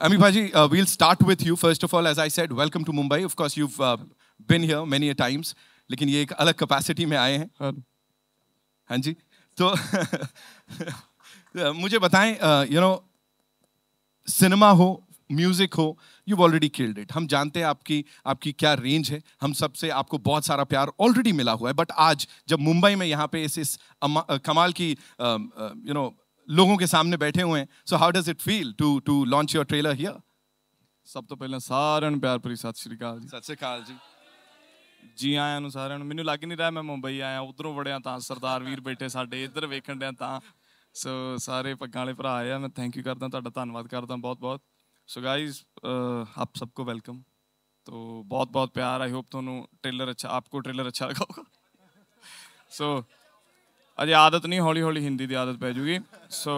Amibhaji, uh, we'll start with you. First of all, as I said, welcome to Mumbai. Of course, you've uh, been here many a times, लेकिन ये एक अलग capacity में आए हैं हाँ, हाँ जी तो मुझे बताएं यू नो सिनेमा हो म्यूजिक हो यू ऑलरेडी किल्ड इट हम जानते हैं आपकी आपकी क्या रेंज है हम सबसे आपको बहुत सारा प्यार ऑलरेडी मिला हुआ है बट आज जब मुंबई में यहाँ पे इस इस uh, कमाल की you um, know uh, you know, लोगों के सामने बैठे हुए हैं so how does it feel to to launch your trailer here ਸਭ ਤੋਂ ਪਹਿਲਾਂ ਸਾਰਿਆਂ ਨੂੰ ਪਿਆਰ ਭਰੀ ਸਤਿ ਸ਼੍ਰੀ ਅਕਾਲ ਜੀ ਸਤਿ ਸ਼੍ਰੀ ਅਕਾਲ ਜੀ ਜੀ ਆਇਆਂ ਨੂੰ ਸਾਰਿਆਂ ਨੂੰ ਮੈਨੂੰ ਲੱਗ ਨਹੀਂ ਰਿਹਾ ਮੈਂ ਮੁੰਬਈ ਆਇਆ ਉਧਰੋਂ ਵੜਿਆ ਤਾਂ ਸਰਦਾਰ ਵੀਰ ਬੈਠੇ ਸਾਡੇ ਇੱਧਰ ਵੇਖਣ ਡਿਆ ਤਾਂ ਸੋ ਸਾਰੇ ਪੱਗਾਂ ਵਾਲੇ ਭਰਾ ਆਇਆ ਮੈਂ ਥੈਂਕ ਯੂ ਕਰਦਾ ਤੁਹਾਡਾ ਧੰਨਵਾਦ ਕਰਦਾ ਬਹੁਤ ਬਹੁਤ ਸੋ ਗਾਇਜ਼ ਆਪ ਸਭ ਕੋ ਵੈਲਕਮ ਤੋ ਬਹੁਤ ਬਹੁਤ ਪਿਆਰ ਆਈ ਹੋਪ ਤੁਹਾਨੂੰ ਟ੍ਰੇਲਰ ਅੱਛਾ ਆਪਕੋ ਟ੍ਰੇਲਰ ਅੱਛਾ ਲਗਾ ਹੋਗਾ ਸੋ ਅਜੇ ਆਦਤ ਨਹੀਂ ਹੌਲੀ ਹੌਲੀ ਹਿੰਦੀ ਦੀ ਆਦਤ ਪੈ ਜੂਗੀ ਸੋ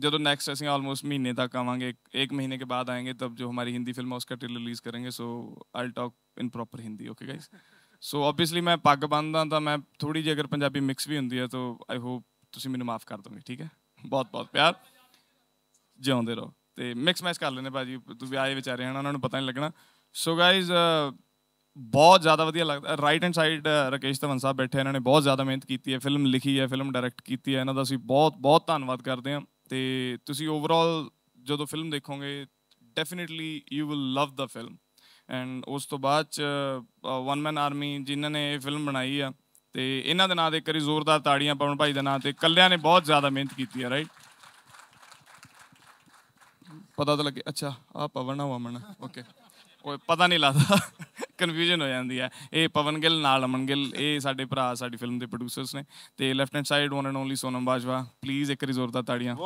ਜਦੋਂ ਨੈਕਸਟ ਅਸੀਂ ਆਲਮੋਸਟ ਮਹੀਨੇ ਤੱਕ ਆਵਾਂਗੇ ਇੱਕ ਮਹੀਨੇ ਕੇ ਬਾਅਦ ਆਏਗੇ तब जो हमारी हिंदी फिल्म है उसका ट्रेलर रिलीज करेंगे so I talk in proper Hindi okay guys so obviously ਮੈਂ ਪੱਗ ਬੰਨਦਾ ਤਾਂ ਮੈਂ ਥੋੜੀ ਜਿਹੀ ਅਗਰ ਪੰਜਾਬੀ ਮਿਕਸ ਵੀ ਹੁੰਦੀ ਹੈ ਤਾਂ ਆਈ ਹੋਪ ਤੁਸੀਂ ਮੈਨੂੰ ਮਾਫ ਕਰ ਦੋਗੇ ਠੀਕ ਹੈ ਬਹੁਤ ਬਹੁਤ ਪਿਆਰ ਜਿਉਂਦੇ ਰਹੋ ਤੇ ਮਿਕਸ ਮੈਚ ਕਰ ਲੈਨੇ ਭਾਜੀ ਤੂੰ ਵੀ ਆਏ ਵਿਚਾਰੇ ਹਨ ਉਹਨਾਂ ਨੂੰ ਪਤਾ ਨਹੀਂ ਲੱਗਣਾ ਸੋ ਗਾਇਸ ਬਹੁਤ ਜ਼ਿਆਦਾ ਵਧੀਆ ਲੱਗਦਾ right hand side Rakesh Tavan Sahib ਬੈਠੇ ਇਹਨਾਂ ਨੇ ਬਹੁਤ ਜ਼ਿਆਦਾ ਮਿਹਨਤ ਕੀਤੀ ਹੈ ਫਿਲਮ ਲਿਖੀ ਹੈ ਫਿਲਮ ਡਾਇਰੈਕਟ ਕੀਤੀ ਹੈ ਇਹਨਾਂ ਦਾ ਅਸੀਂ ਬਹੁਤ ਬਹੁਤ ਧੰਨਵਾਦ ਕਰਦੇ ਹਾਂ ਤੇ ਤੁਸੀਂ ਓਵਰਆਲ ਜਦੋਂ ਫਿਲਮ ਦੇਖੋਗੇ definitely you will love the film and ਉਸ ਤੋਂ ਬਾਅਦ ਚ ਵਨ ਮੈਨ ਆਰਮੀ ਜਿਨ੍ਹਾਂ ਨੇ ਇਹ ਫਿਲਮ ਬਣਾਈ ਆ ਤੇ ਇਹਨਾਂ ਦੇ ਨਾਂ ਦੇ ਕਰੀ ਜ਼ੋਰਦਾਰ ਤਾੜੀਆਂ ਪਵਨ ਭਾਈ ਦੇ ਨਾਂ ਤੇ ਕੱਲਿਆਂ ਨੇ ਬਹੁਤ ਜ਼ਿਆਦਾ ਮਿਹਨਤ ਕੀਤੀ ਹੈ ਰਾਈਟ ਪਤਾ ਤਾਂ ਲੱਗੇ ਅੱਛਾ ਆ ਪਵਨ ਆ ਵਮਨ ਓਕੇ ਓਏ ਪਤਾ ਨਹੀਂ ਲੱਗਦਾ ਕਨਫਿਊਜ਼ਨ ਹੋ ਜਾਂਦੀ ਹੈ ਇਹ ਪਵਨ ਗਿੱਲ ਨਾਲ ਅਮਨ ਗਿੱਲ ਇਹ ਸਾਡੇ ਭਰਾ ਸਾਡੀ ਫਿਲਮ ਦੇ ਪ੍ਰੋਡਿਊਸਰਸ ਨੇ ਤੇ left hand side one and only Sonam Bajwa please ਇੱਕ ਰਿਜ਼ੋਰਟ ਦਾ ਤਾੜੀਆਂ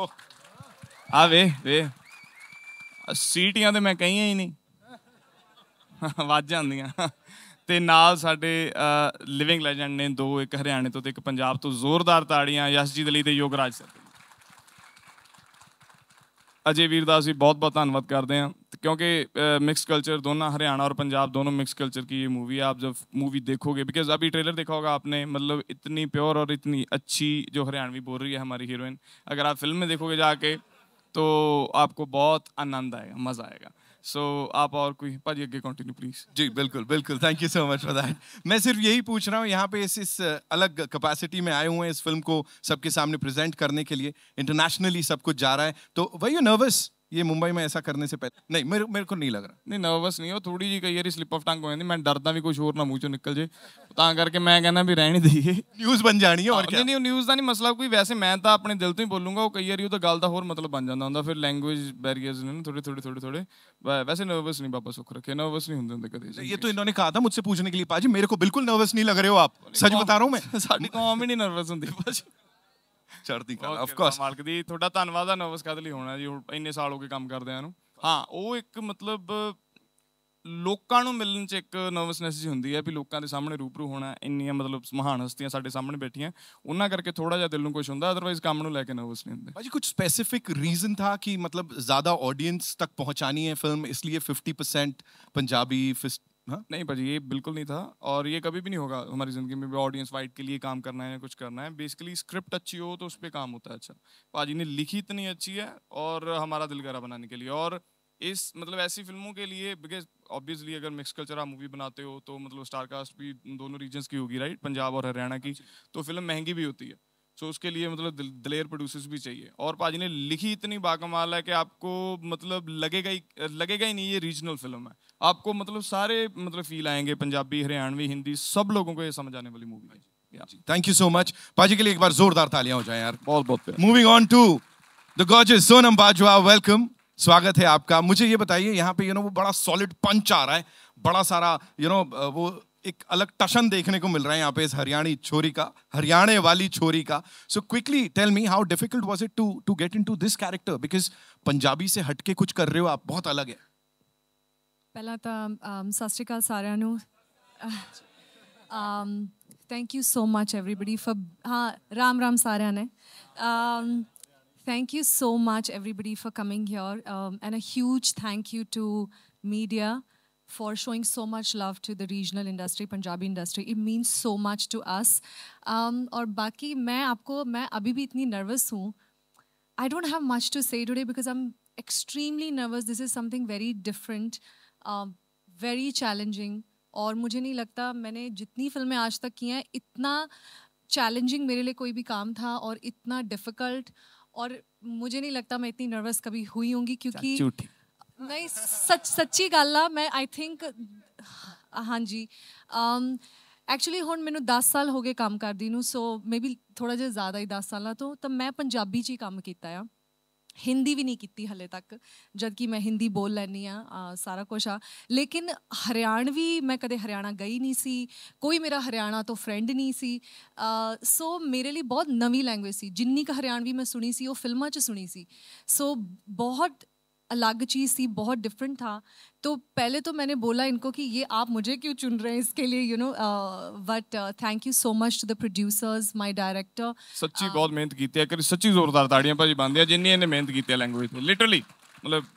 ਆ ਵੇ ਵੇ ਸੀਟੀਆਂ ਤੇ ਮੈਂ ਕਹੀਆਂ ਹੀ ਨਹੀਂ ਵੱਜ ਜਾਂਦੀਆਂ ਤੇ ਨਾਲ ਸਾਡੇ ਲਿਵਿੰਗ ਲੈਜੈਂਡ ਨੇ ਦੋ ਇੱਕ ਹਰਿਆਣੇ ਤੋਂ ਤੇ ਇੱਕ ਪੰਜਾਬ ਤੋਂ ਜ਼ੋਰਦਾਰ ਤਾੜੀਆਂ ਯਸ਼ਜੀਤ ਅਲੀ ਤੇ ਯੋਗਰਾਜ ਸਰ अजय वीरदास जी बहुत बहुत ਧੰਨਵਾਦ करते हैं तो क्योंकि मिक्स कल्चर दोनों हरियाणा और पंजाब दोनों मिक्स कल्चर की ये मूवी है आप जब मूवी देखोगे बिकॉज अभी ट्रेलर देखा होगा आपने मतलब इतनी प्योर और इतनी अच्छी जो हरियाणवी बोल रही है हमारी हीरोइन अगर आप फिल्म में देखोगे जाके तो आपको बहुत आनंद आएगा मज़ा आएगा सो so, आप और कोई पाजी आगे कंटिन्यू प्लीज जी बिल्कुल बिल्कुल thank you so much for that मैं सिर्फ यही पूछ रहा हूँ यहाँ पे इस इस अलग कैपेसिटी में आए हुए हैं इस फिल्म को सबके सामने प्रेजेंट करने के लिए इंटरनेशनली सब कुछ जा रहा है तो वही यू नर्वस ये मुंबई में ऐसा करने से पहले नहीं मेरे मेरे को नहीं लग रहा नहीं नर्वस नहीं हो थोड़ी जी कही स्लिप ऑफ टंग हो मैं डरदा भी कुछ हाँ, होर मतलब ना मूँह चो निकल जे ਤਾਂ ਕਰਕੇ ਮੈਂ ਕਹਿੰਦਾ ਵੀ ਰਹਿਣ ਦਈਏ ਨਿਊਜ਼ ਬਣ ਜਾਣੀ ਹੈ ਔਰ ਨਹੀਂ ਨਹੀਂ ਨਿਊਜ਼ ਦਾ ਨਹੀਂ ਮਸਲਾ ਕੋਈ ਵੈਸੇ ਮੈਂ ਤਾਂ ਆਪਣੇ ਦਿਲ ਤੋਂ ਹੀ ਬੋਲੂੰਗਾ ਉਹ ਕਈ ਵਾਰੀ ਉਹ ਤਾਂ ਗੱਲ ਦਾ ਹੋਰ ਮਤਲਬ ਬਣ ਜਾਂਦਾ ਹੁੰਦਾ ਫਿਰ ਲੈਂਗੁਏਜ ਬੈਰੀਅਰਸ ਨੇ ਥੋੜੇ ਥੋੜੇ ਥੋੜੇ वैसे नर्वस नहीं पापा सुख रखे नर्वस नहीं होंगे कभी ये तो इन्होंने कहा था मुझसे पूछने के लिए पाजी मेरे को बिल्कुल नर्वस नहीं लग रहे हो आप सच बता रहा हूँ मैं साड़ी कॉम ही नहीं नर्वस होती पाजी ਚੜ੍ਹਦੀ ਕਲਾ ਆਫ ਕੋਰਸ ਮਾਲਕ ਦੀ ਤੁਹਾਡਾ ਧੰਨਵਾਦ ਆ ਨੋਵਸ ਕਦ ਲਈ ਹੋਣਾ ਜੀ ਹੁਣ ਇੰਨੇ ਸਾਲ ਹੋ ਗਏ ਕੰਮ ਕਰਦਿਆਂ ਨੂੰ ਹਾਂ ਉਹ ਇੱਕ ਮਤਲਬ ਲੋਕਾਂ ਨੂੰ ਮਿਲਣ 'ਚ ਇੱਕ ਨਰਵਸਨੈਸ ਜੀ ਹੁੰਦੀ ਹੈ ਵੀ ਲੋਕਾਂ ਦੇ ਸਾਹਮਣੇ ਰੂਪਰੂ ਹੋਣਾ ਇੰਨੀਆਂ ਮਤਲਬ ਮਹਾਨ ਹਸਤੀਆਂ ਸਾਡੇ ਸਾਹਮਣੇ ਬੈਠੀਆਂ ਉਹਨਾਂ ਕਰਕੇ ਥੋੜਾ ਜਿਹਾ ਦਿਲ ਨੂੰ ਕੁਝ ਹੁੰਦਾ ਅਦਰਵਾਈਜ਼ ਕੰਮ ਨੂੰ ਲੈ ਕੇ ਨਰਵਸ ਨਹੀਂ ਹੁੰਦੇ ਭਾਜੀ ਕੁਝ ਸਪੈਸਿਫਿਕ ਰੀਜ਼ਨ ਥਾ ਕਿ ਮਤਲਬ ਜ਼ਿਆਦਾ ਆਡੀਅנס ਤੱਕ ਪਹੁੰਚਾਣੀ ਹੈ ਫਿਲਮ ਇਸ ਲਈ 50% ਪੰਜਾਬੀ हाँ नहीं भाजी ये बिल्कुल नहीं था और ये कभी भी नहीं होगा हमारी ज़िंदगी में भी ऑडियंस वाइट के लिए काम करना है कुछ करना है बेसिकली स्क्रिप्ट अच्छी हो तो उस पर काम होता है अच्छा पाजी ने लिखी इतनी अच्छी है और हमारा दिल करा बनाने के लिए और इस मतलब ऐसी फिल्मों के लिए बिकॉज ऑब्वियसली अगर मिक्स कल्चर आप मूवी बनाते हो तो मतलब स्टारकास्ट भी दोनों रीजन्स की होगी राइट पंजाब और हरियाणा की हाँ तो फिल्म महंगी भी होती है सो उसके लिए मतलब दलेर प्रोड्यूसर्स भी चाहिए और पाजी ने लिखी इतनी बाकमाल है कि आपको मतलब लगेगा ही लगेगा ही नहीं ये रीजनल फिल्म है आपको मतलब सारे मतलब फील आएंगे पंजाबी हरियाणवी हिंदी सब लोगों को ये समझ आने वाली मूवी है थैंक यू सो मच पाजी के लिए एक बार जोरदार तालियां हो जाए यार बहुत बहुत moving on to the gorgeous Sonam Bajwa welcome स्वागत है आपका मुझे ये बताइए यहाँ पे यू नो वो बड़ा सॉलिड पंच आ रहा है बड़ा सारा यू नो वो एक अलग टशन देखने को मिल रहा है यहाँ पे इस हरियाणी छोरी का हरियाणे वाली छोरी का so quickly tell me how difficult was it to to get into this character because Punjabi से हटके कुछ कर रहे हो आप बहुत अलग है पहला तो सत thank you so much everybody for हाँ राम राम सारे ने thank you so much everybody for coming your and a thank you to media for showing so much love to the regional industry, Punjabi industry. It means so much to us. Um, aur baki main aapko main abhi bhi itni nervous hu I don't have much to say today because I'm extremely nervous. This is something very different, um uh, very challenging. और मुझे नहीं लगता मैंने जितनी फिल्में आज तक की हैं इतना चैलेंजिंग मेरे लिए कोई भी काम था और इतना डिफ़िकल्ट और मुझे नहीं लगता मैं इतनी नर्वस कभी हुई होंगी क्योंकि ਨਹੀਂ ਸੱਚ ਸੱਚੀ ਗੱਲ ਆ ਮੈਂ ਆਈ ਥਿੰਕ ਹਾਂਜੀ ਅਮ ਐਕਚੁਅਲੀ ਹੁਣ ਮੈਨੂੰ 10 ਸਾਲ ਹੋ ਗਏ ਕੰਮ ਕਰਦੀ ਨੂੰ ਸੋ ਮੇਬੀ ਥੋੜਾ ਜਿਹਾ ਜ਼ਿਆਦਾ ਹੀ 10 ਸਾਲਾਂ ਤੋਂ ਤਾਂ ਮੈਂ ਪੰਜਾਬੀ 'ਚ ਹੀ ਕੰਮ ਕੀਤਾ ਆ ਹਿੰਦੀ ਵੀ ਨਹੀਂ ਕੀਤੀ ਹਲੇ ਤੱਕ ਜਦ ਕਿ ਮੈਂ ਹਿੰਦੀ ਬੋਲ ਲੈਣੀ ਆ ਸਾਰਾ ਕੁਝ ਆ ਲੇਕਿਨ ਹਰਿਆਣਵੀ ਮੈਂ ਕਦੇ ਹਰਿਆਣਾ ਗਈ ਨਹੀਂ ਸੀ ਕੋਈ ਮੇਰਾ ਹਰਿਆਣਾ ਤੋਂ ਫਰੈਂਡ ਨਹੀਂ ਸੀ ਸੋ ਮੇਰੇ ਲਈ ਬਹੁਤ ਨਵੀਂ ਲੈਂਗੁਏਜ ਸੀ ਜਿੰਨੀ ਕ ਹਰਿਆਣਵੀ ਮੈਂ ਸੁਣੀ ਸੀ ਉਹ ਫਿਲਮਾਂ 'ਚ ਸੁਣੀ ਸੀ ਸੋ ਬਹੁਤ अलग चीज़ थी बहुत डिफरेंट था तो पहले तो मैंने बोला इनको कि ये आप मुझे क्यों चुन रहे हैं इसके लिए you know but thank you so much to the producers my director सच्ची ਬਹੁਤ ਮਿਹਨਤ ਕੀਤੀ ਹੈ ਕਿ सच्ची जोरदार ताड़ियां पर ਬੰਦੇ ਆ ਜਿੰਨੀ ਇਹਨੇ ਮਿਹਨਤ ਕੀਤੀ ਹੈ ਲੈਂਗੁਏਜ ਤੇ ਲਿਟਰਲੀ ਮਤਲਬ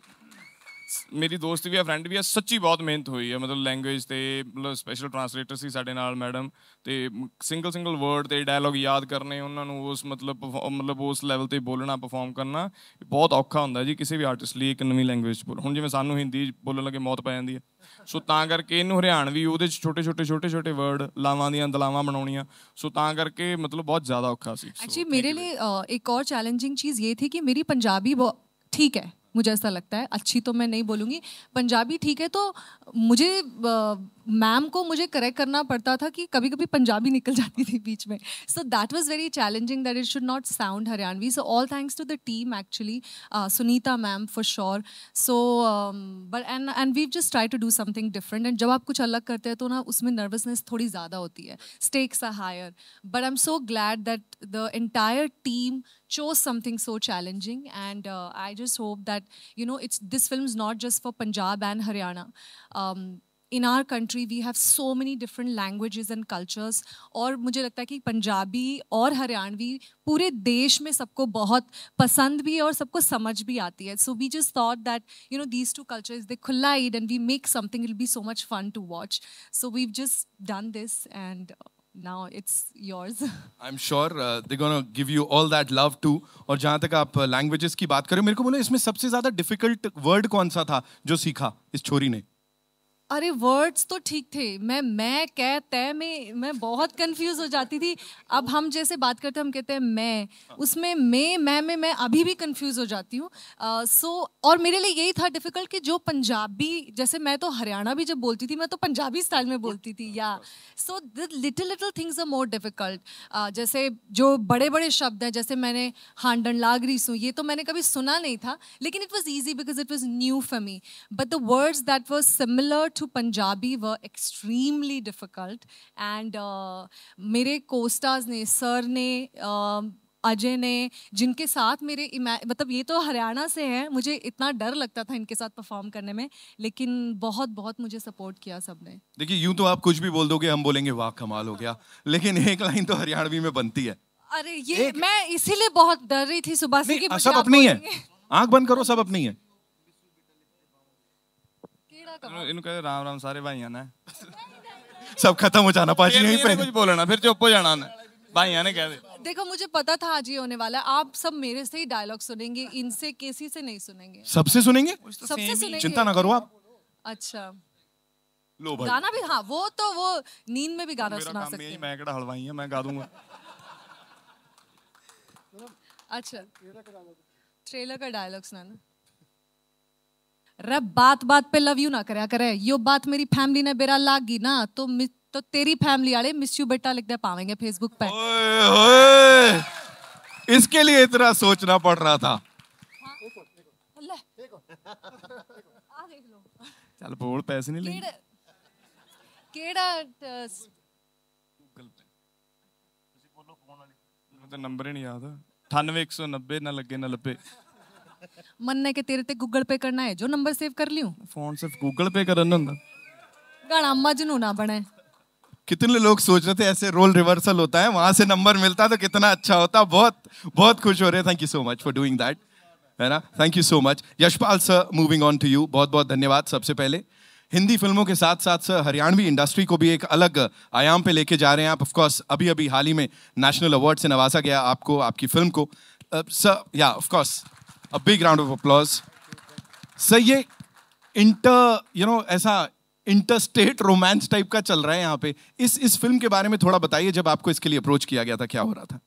ਮੇਰੀ ਦੋਸਤ ਵੀ ਆ ਫਰੈਂਡ ਵੀ ਆ ਸੱਚੀ ਬਹੁਤ ਮਿਹਨਤ ਹੋਈ ਹੈ ਮਤਲਬ ਲੈਂਗੁਏਜ ਤੇ ਮਤਲਬ ਸਪੈਸ਼ਲ ਟਰਾਂਸਲੇਟਰ ਸੀ ਸਾਡੇ ਨਾਲ ਮੈਡਮ ਤੇ ਸਿੰਗਲ ਸਿੰਗਲ ਵਰਡ ਤੇ ਡਾਇਲੌਗ ਯਾਦ ਕਰਨੇ ਉਹਨਾਂ ਨੂੰ ਉਸ ਮਤਲਬ ਮਤਲਬ ਉਸ ਲੈਵਲ ਤੇ ਬੋਲਣਾ ਪਰਫਾਰਮ ਕਰਨਾ ਬਹੁਤ ਔਖਾ ਹੁੰਦਾ ਜੀ ਕਿਸੇ ਵੀ ਆਰਟਿਸਟ ਲਈ ਇੱਕ ਨਵੀਂ ਲੈਂਗੁਏਜ ਬੋਲ ਹੁਣ ਜਿਵੇਂ ਸਾਨੂੰ ਹਿੰਦੀ ਬੋਲਣ ਲੱਗੇ ਮੌਤ ਪੈ ਜਾਂਦੀ ਹੈ ਸੋ ਤਾਂ ਕਰਕੇ ਇਹਨੂੰ ਹਰਿਆਣਵੀ ਉਹਦੇ ਚ ਛੋਟੇ ਛੋਟੇ ਛੋਟੇ ਛੋਟੇ ਵਰਡ ਲਾਵਾਂ ਦੀਆਂ ਦਲਾਵਾਂ ਬਣਾਉਣੀਆਂ ਸੋ ਤਾਂ ਕਰਕੇ ਮਤਲਬ ਬਹੁਤ ਜ਼ਿਆਦਾ ਔਖਾ ਸੀ ਐਕਚੁਅਲੀ ਮੇਰੇ ਲਈ ਇੱਕ ਹੋਰ ਚੈਲੰਜਿੰਗ ਚੀਜ਼ ਇਹ ਥੀ ਕਿ ਮੇਰੀ ਪੰਜਾਬੀ ਠੀਕ ਹੈ मुझे ऐसा लगता है अच्छी तो मैं नहीं बोलूँगी पंजाबी ठीक है तो मुझे मैम को मुझे करेक्ट करना पड़ता था कि कभी कभी पंजाबी निकल जाती थी बीच में so that was very challenging that it should not sound Haryanvi so all thanks to the team actually Sunita ma'am for sure so but and and we just try to do something different and जब आप कुछ अलग करते हैं तो ना उसमें nervousness थोड़ी ज़्यादा होती है stakes are higher but I am so glad that the entire team chose something so challenging and uh, i just hope that you know it's this film is not just for punjab and haryana um, in our country we have so many different languages and cultures or mujhe lagta punjabi or haryanvi pure desh mein sabko bahut pasand bhi aur sabko samajh bhi aati hai so we just thought that you know these two cultures they collide and we make something it'll be so much fun to watch so we've just done this and uh, now it's yours. I'm sure uh, they're going to give you all that love too. और जहाँ तक आप languages की बात करें मेरे को बोलो इसमें सबसे ज़्यादा difficult word कौन सा था जो सीखा इस छोरी ने अरे वर्ड्स तो ठीक थे मैं मैं कह तय में मैं बहुत कंफ्यूज हो जाती थी अब हम जैसे बात करते हम कहते हैं मैं उसमें मैं मैं में मैं अभी भी कंफ्यूज हो जाती हूँ सो uh, so, और मेरे लिए यही था डिफिकल्ट कि जो पंजाबी जैसे मैं तो हरियाणा भी जब बोलती थी मैं तो पंजाबी स्टाइल में बोलती थी या so the little little things are more difficult जैसे जो बड़े बड़े शब्द हैं जैसे मैंने हांडन लागरी सू ये तो मैंने कभी सुना नहीं था लेकिन it was easy because it was new for me but the words that was similar to Punjabi were extremely difficult. And uh, मेरे कोस्टाज ने सर ने uh, अजय ने जिनके साथ मेरे मतलब ये तो हरियाणा से हैं मुझे इतना डर लगता था इनके साथ परफॉर्म करने में लेकिन बहुत बहुत मुझे सपोर्ट किया सबने देखिए यूं तो आप कुछ भी बोल दोगे हम बोलेंगे वाह कमाल हो गया हाँ। लेकिन एक लाइन तो हरियाणवी में बनती है अरे ये एक... मैं इसीलिए बहुत डर रही थी सुबह से कि सब अपनी है आंख बंद करो सब अपनी है हाँ, इनको राम राम सारे ने सब खत्म हो जाना पाजी यहीं पे कुछ बोलना फिर चुप हो जाना ने कह दे देखो मुझे पता था आज ये होने वाला है आप सब मेरे से ही डायलॉग सुनेंगे इनसे किसी से नहीं सुनेंगे सबसे सुनेंगे तो सबसे सुनेंगे चिंता ना करो आप अच्छा लो भाई गाना भी हाँ वो तो वो नींद में भी गाना सुना सकते हैं मैं कड़ा हलवाई है मैं गा दूंगा अच्छा ट्रेलर का डायलॉग सुनाना रब बात बात पे लव यू ना कराया करे यो बात मेरी फैमिली ने बेरा लाग गई ना तो तो तेरी फैमिली वाले मिस यू बेटा लिख दे पावेंगे फेसबुक पे ओए, ओए। इसके लिए इतना सोचना पड़ रहा था चल बोल पैसे नहीं लेंगे केड़ा गूगल पे ਤੁਸੀਂ ਬੋਲੋ ਫੋਨ ਵਾਲੀ ਮੈਨੂੰ ਤਾਂ ਨੰਬਰ ਹੀ ਨਹੀਂ ਯਾਦ 98 190 ਨਾ ਲੱਗੇ ਨਾ ਲੱਭੇ मन ने के तेरे ते गूगल पे करना है जो नंबर सेव कर लियो फोन सिर्फ गूगल पे करन ਹੁੰਦਾ गाना मजनू ना बने कितने लोग सोच रहे थे ऐसे रोल रिवर्सल होता है वहां से नंबर मिलता तो कितना अच्छा होता बहुत बहुत खुश हो रहे thank you so much for doing that है ना thank you so much Yashpal sir moving on to you बहुत बहुत धन्यवाद सबसे पहले हिंदी फिल्मों के साथ साथ सर हरियाणवी इंडस्ट्री को भी एक अलग आयाम पे लेके जा रहे हैं आप ऑफ कोर्स अभी अभी हाल ही में नेशनल अवार्ड से नवाजा गया आपको आपकी फिल्म को सर या of course A big round of applause. sir ye inter you know aisa inter romance type का चल रहा है यहाँ पे इस इस फिल्म के बारे में थोड़ा बताइए जब आपको इसके लिए अप्रोच किया गया था क्या हो रहा था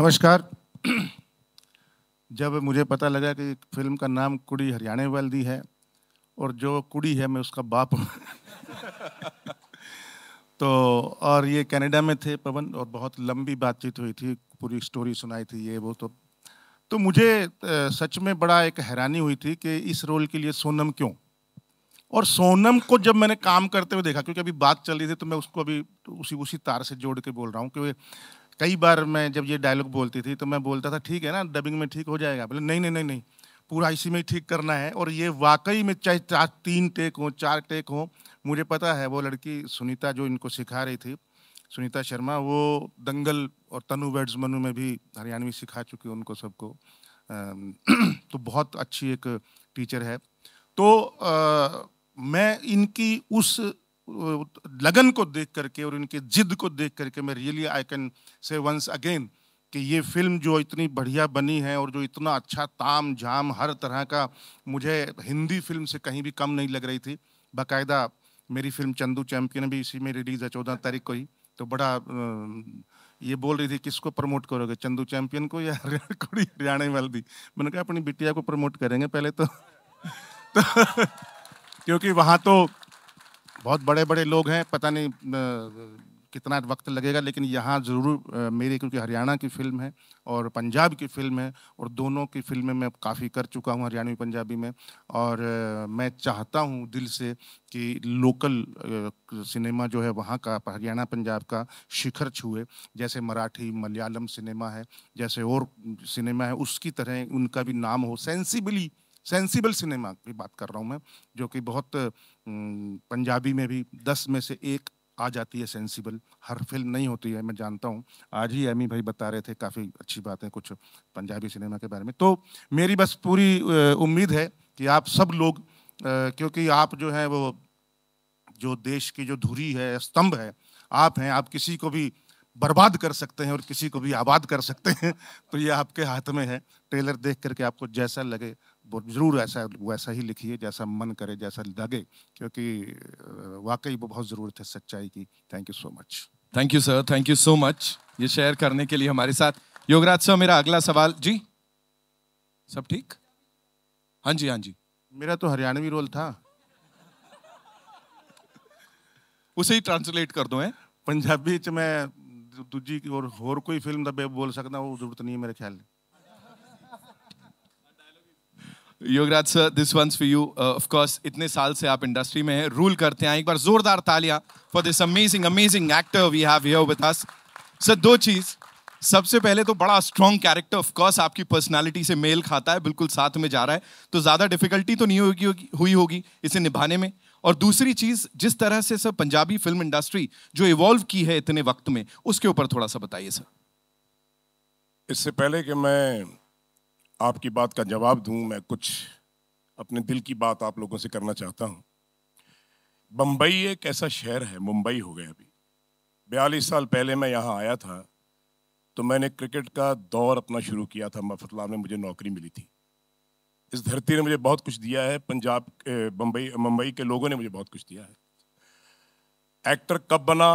नमस्कार जब मुझे पता लगा कि फिल्म का नाम कुड़ी हरियाणा वाली है और जो कुड़ी है मैं उसका बाप हूँ तो और ये कनाडा में थे पवन और बहुत लंबी बातचीत हुई थी पूरी स्टोरी सुनाई थी ये वो तो तो मुझे सच में बड़ा एक हैरानी हुई थी कि इस रोल के लिए सोनम क्यों और सोनम को जब मैंने काम करते हुए देखा क्योंकि अभी बात चल रही थी तो मैं उसको अभी उसी उसी तार से जोड़ के बोल रहा हूँ क्योंकि कई बार मैं जब ये डायलॉग बोलती थी तो मैं बोलता था ठीक है ना डबिंग में ठीक हो जाएगा बोले नहीं नहीं नहीं नहीं पूरा इसी में ठीक करना है और ये वाकई में चाहे चार तीन टेक हो चार टेक हों मुझे पता है वो लड़की सुनीता जो इनको सिखा रही थी सुनीता शर्मा वो दंगल और तनु वर्ड्स मनु में भी हरियाणवी सिखा चुकी उनको सबको तो बहुत अच्छी एक टीचर है तो आ, मैं इनकी उस लगन को देख करके और इनके जिद को देख करके मैं really I can say once again कि ये फिल्म जो इतनी बढ़िया बनी है और जो इतना अच्छा ताम झाम हर तरह का मुझे हिंदी फिल्म से कहीं भी कम नहीं लग रही थी बाकायदा मेरी फिल्म चंदू चैम्पियन भी इसी में रिलीज़ है चौदह तारीख को ही तो बड़ा ये बोल रही थी किसको प्रमोट करोगे चंदू चैम्पियन को या हरियाणा हरियाणा वाली मैंने कहा अपनी बिटिया को प्रमोट करेंगे पहले तो, तो क्योंकि वहाँ तो बहुत बड़े बड़े लोग हैं पता नहीं कितना वक्त लगेगा लेकिन यहाँ ज़रूर मेरी क्योंकि हरियाणा की फिल्म है और पंजाब की फिल्म है और दोनों की फिल्में मैं काफ़ी कर चुका हूँ हरियाणवी पंजाबी में और मैं चाहता हूँ दिल से कि लोकल सिनेमा जो है वहाँ का हरियाणा पंजाब का शिखर छुए जैसे मराठी मलयालम सिनेमा है जैसे और सिनेमा है उसकी तरह उनका भी नाम हो सेंसिबली सेंसिबल सिनेमा की बात कर रहा हूँ मैं जो कि बहुत पंजाबी में भी दस में से एक आ जाती है सेंसिबल हर फिल्म नहीं होती है मैं जानता हूँ आज ही एमी भाई बता रहे थे काफ़ी अच्छी बातें कुछ पंजाबी सिनेमा के बारे में तो मेरी बस पूरी उम्मीद है कि आप सब लोग क्योंकि आप जो हैं वो जो देश की जो धुरी है स्तंभ है आप हैं आप किसी को भी बर्बाद कर सकते हैं और किसी को भी आबाद कर सकते हैं तो ये आपके हाथ में है ट्रेलर देख करके आपको जैसा लगे ज़रूर ऐसा वैसा ही लिखिए जैसा मन करे जैसा लगे क्योंकि वाकई वो बहुत ज़रूरत है सच्चाई की thank you so much thank you sir thank you so much ये शेयर करने के लिए हमारे साथ योगराज सर मेरा अगला सवाल जी सब ठीक हाँ जी हाँ जी मेरा तो हरियाणवी रोल था उसे ही ट्रांसलेट कर दो है पंजाबी च मैं दूजी और होर कोई फिल्म बोल सकता वो जरूरत नहीं है मेरे ख्याल में Yograj sir this one's for you of course इतने साल से आप इंडस्ट्री में हैं रूल करते हैं एक बार जोरदार तालियां for this amazing amazing actor we have here with us sir दो चीज सबसे पहले तो बड़ा स्ट्रॉन्ग कैरेक्टर ऑफ कोर्स आपकी पर्सनालिटी से मेल खाता है बिल्कुल साथ में जा रहा है तो ज़्यादा डिफिकल्टी तो नहीं होगी होगी हुई होगी इसे निभाने में और दूसरी चीज़ जिस तरह से सर पंजाबी फिल्म इंडस्ट्री जो इवॉल्व की है इतने वक्त में उसके ऊपर थोड़ा सा बताइए सर इससे पहले कि मैं आपकी बात का जवाब दूं मैं कुछ अपने दिल की बात आप लोगों से करना चाहता हूं बम्बई एक ऐसा शहर है मुंबई हो गया अभी बयालीस साल पहले मैं यहाँ आया था तो मैंने क्रिकेट का दौर अपना शुरू किया था मफतलाल में मुझे नौकरी मिली थी इस धरती ने मुझे बहुत कुछ दिया है पंजाब बम्बई मुंबई के लोगों ने मुझे बहुत कुछ दिया है एक्टर कब बना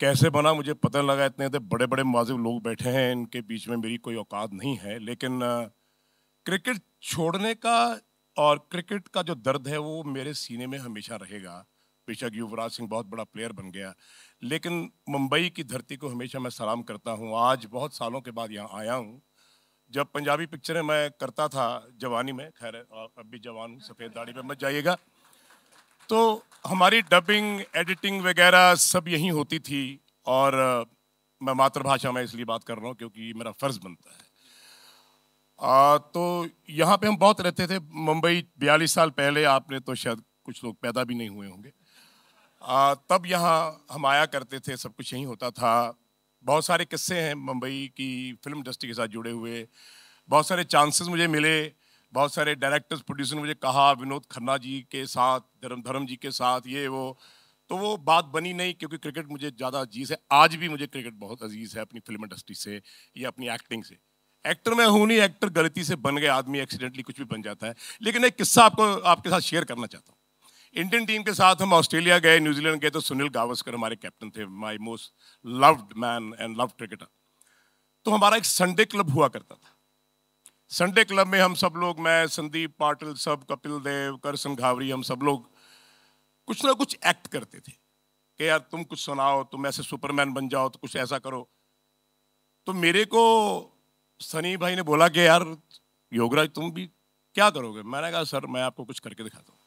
कैसे बना मुझे पता लगा इतने इतने बड़े बड़े मुआजिब लोग बैठे हैं इनके बीच में मेरी कोई औकात नहीं है लेकिन क्रिकेट छोड़ने का और क्रिकेट का जो दर्द है वो मेरे सीने में हमेशा रहेगा बेशक युवराज सिंह बहुत बड़ा प्लेयर बन गया लेकिन मुंबई की धरती को हमेशा मैं सलाम करता हूँ आज बहुत सालों के बाद यहाँ आया हूँ जब पंजाबी पिक्चरें मैं करता था जवानी में खैर अब भी जवान हूँ सफ़ेद दाढ़ी पर मत जाइएगा तो हमारी डबिंग एडिटिंग वगैरह सब यहीं होती थी और मैं मातृभाषा में इसलिए बात कर रहा हूँ क्योंकि मेरा फ़र्ज़ बनता है आ, तो यहाँ पे हम बहुत रहते थे मुंबई बयालीस साल पहले आपने तो शायद कुछ लोग पैदा भी नहीं हुए होंगे आ, तब यहाँ हम आया करते थे सब कुछ यहीं होता था बहुत सारे किस्से हैं मुंबई की फिल्म इंडस्ट्री के साथ जुड़े हुए बहुत सारे चांसेस मुझे मिले बहुत सारे डायरेक्टर्स प्रोड्यूसर ने मुझे कहा विनोद खन्ना जी के साथ धर्म धर्म जी के साथ ये वो तो वो बात बनी नहीं क्योंकि क्रिकेट मुझे ज़्यादा अजीज़ है आज भी मुझे क्रिकेट बहुत अजीज़ है अपनी फिल्म इंडस्ट्री से या अपनी एक्टिंग से एक्टर मैं हूं नहीं एक्टर गलती से बन गए आदमी एक्सीडेंटली कुछ भी बन जाता है लेकिन एक किस्सा आपको आपके साथ शेयर करना चाहता हूँ इंडियन टीम के साथ हम ऑस्ट्रेलिया गए न्यूजीलैंड गए तो सुनील गावस्कर हमारे कैप्टन थे my most loved man and love cricketer तो हमारा एक संडे क्लब हुआ करता था संडे क्लब में हम सब लोग मैं संदीप पाटिल सब कपिल देव करसन घावरी हम सब लोग कुछ ना कुछ एक्ट करते थे कि यार तुम कुछ सुनाओ तुम ऐसे सुपरमैन बन जाओ तो कुछ ऐसा करो तो मेरे को सनी भाई ने बोला कि यार योगराज तुम भी क्या करोगे मैंने कहा सर मैं आपको कुछ करके दिखाता हूँ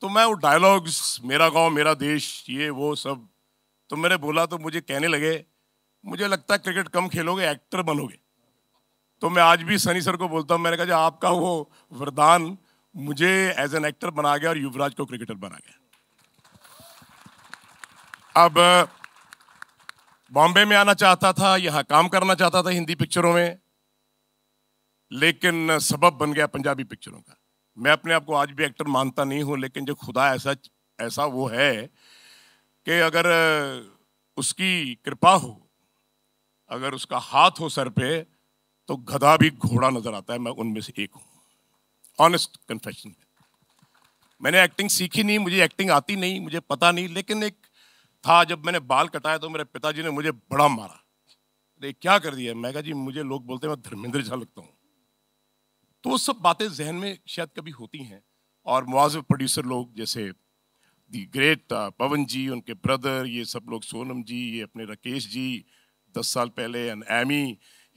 तो मैं वो डायलॉग्स मेरा गांव मेरा देश ये वो सब तो मैंने बोला तो मुझे कहने लगे मुझे लगता है क्रिकेट कम खेलोगे एक्टर बनोगे तो मैं आज भी सनी सर को बोलता हूँ मैंने कहा आपका वो वरदान मुझे एज एन एक्टर बना गया और युवराज को क्रिकेटर बना गया अब बॉम्बे में आना चाहता था यहाँ काम करना चाहता था हिंदी पिक्चरों में लेकिन सबब बन गया पंजाबी पिक्चरों का मैं अपने आप को आज भी एक्टर मानता नहीं हूं लेकिन जो खुदा ऐसा ऐसा वो है कि अगर उसकी कृपा हो अगर उसका हाथ हो सर पे तो गधा भी घोड़ा नजर आता है मैं उनमें से एक हूं ऑनेस्ट कन्फेशन मैंने एक्टिंग सीखी नहीं मुझे एक्टिंग आती नहीं मुझे पता नहीं लेकिन एक था जब मैंने बाल कटाया तो मेरे पिताजी ने मुझे बड़ा मारा अरे क्या कर दिया मैं कहा जी मुझे लोग बोलते हैं मैं धर्मेंद्र झा लगता हूँ तो वो सब बातें जहन में शायद कभी होती हैं और मुआव प्रोड्यूसर लोग जैसे दी ग्रेट uh, पवन जी उनके ब्रदर ये सब लोग सोनम जी ये अपने राकेश जी दस साल पहले एंड एमी